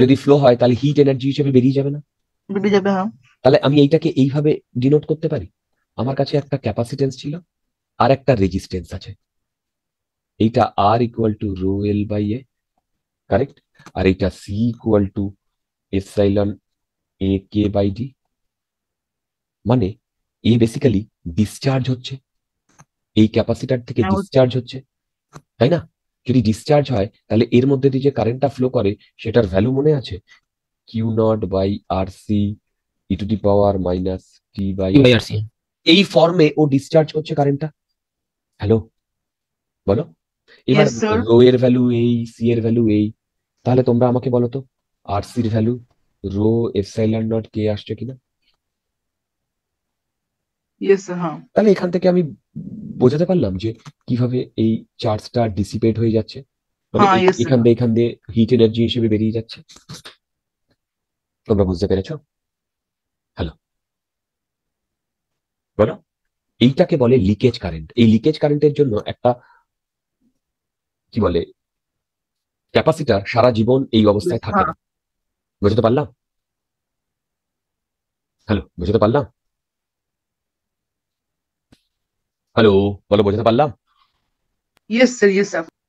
যদি ফ্লো হয় তাহলে হিট এনার্জি হিসেবে বেরিয়ে যাবে না হ্যাঁ। তাহলে আমি এইটাকে এইভাবে ডিনোট করতে পারি আমার কাছে একটা ক্যাপাসিটেন্স ছিল আর একটা রেজিস্টেন্স আছে এইটা R equal to rho L by A correct আর এইটা C equal to epsilon A K by D মানে এ বেসিক্যালি ডিসচার্জ হচ্ছে এই ক্যাপাসিটার থেকে ডিসচার্জ হ্যাঁ, হচ্ছে তাই না যদি ডিসচার্জ হয় তাহলে এর মধ্যে দিয়ে যে কারেন্টটা ফ্লো করে সেটার ভ্যালু মনে আছে Q naught by R C E to the power minus T by R C এই ফর্মে ও ডিসচার্জ করছে কারেন্টটা হ্যালো বলো এবার রো এর ভ্যালু এই সি এর ভ্যালু এই তাহলে তোমরা আমাকে বলো তো আর সি এর value rho epsilon dot K আসছে কিনা হ্যাঁ। তাহলে এখান থেকে আমি বোঝাতে পারলাম যে কিভাবে এই চার্জটা ডিসিপেট হয়ে যাচ্ছে মানে হ্যাঁ, এখান হ্যাঁ। দিয়ে এখান দিয়ে হিট এনার্জি হিসেবে বেরিয়ে যাচ্ছে তোমরা বুঝতে পেরেছো হ্যালো না এইটাকে বলে লিকেজ কারেন্ট এই লিকেজ কারেন্টের জন্য একটা কি বলে ক্যাপাসিটার সারা জীবন এই অবস্থায় থাকে না বুঝতে পারলাম হ্যালো বুঝতে পারলাম হ্যালো বলো বুঝতে পারলাম ইয়েস স্যার ইয়েস স্যার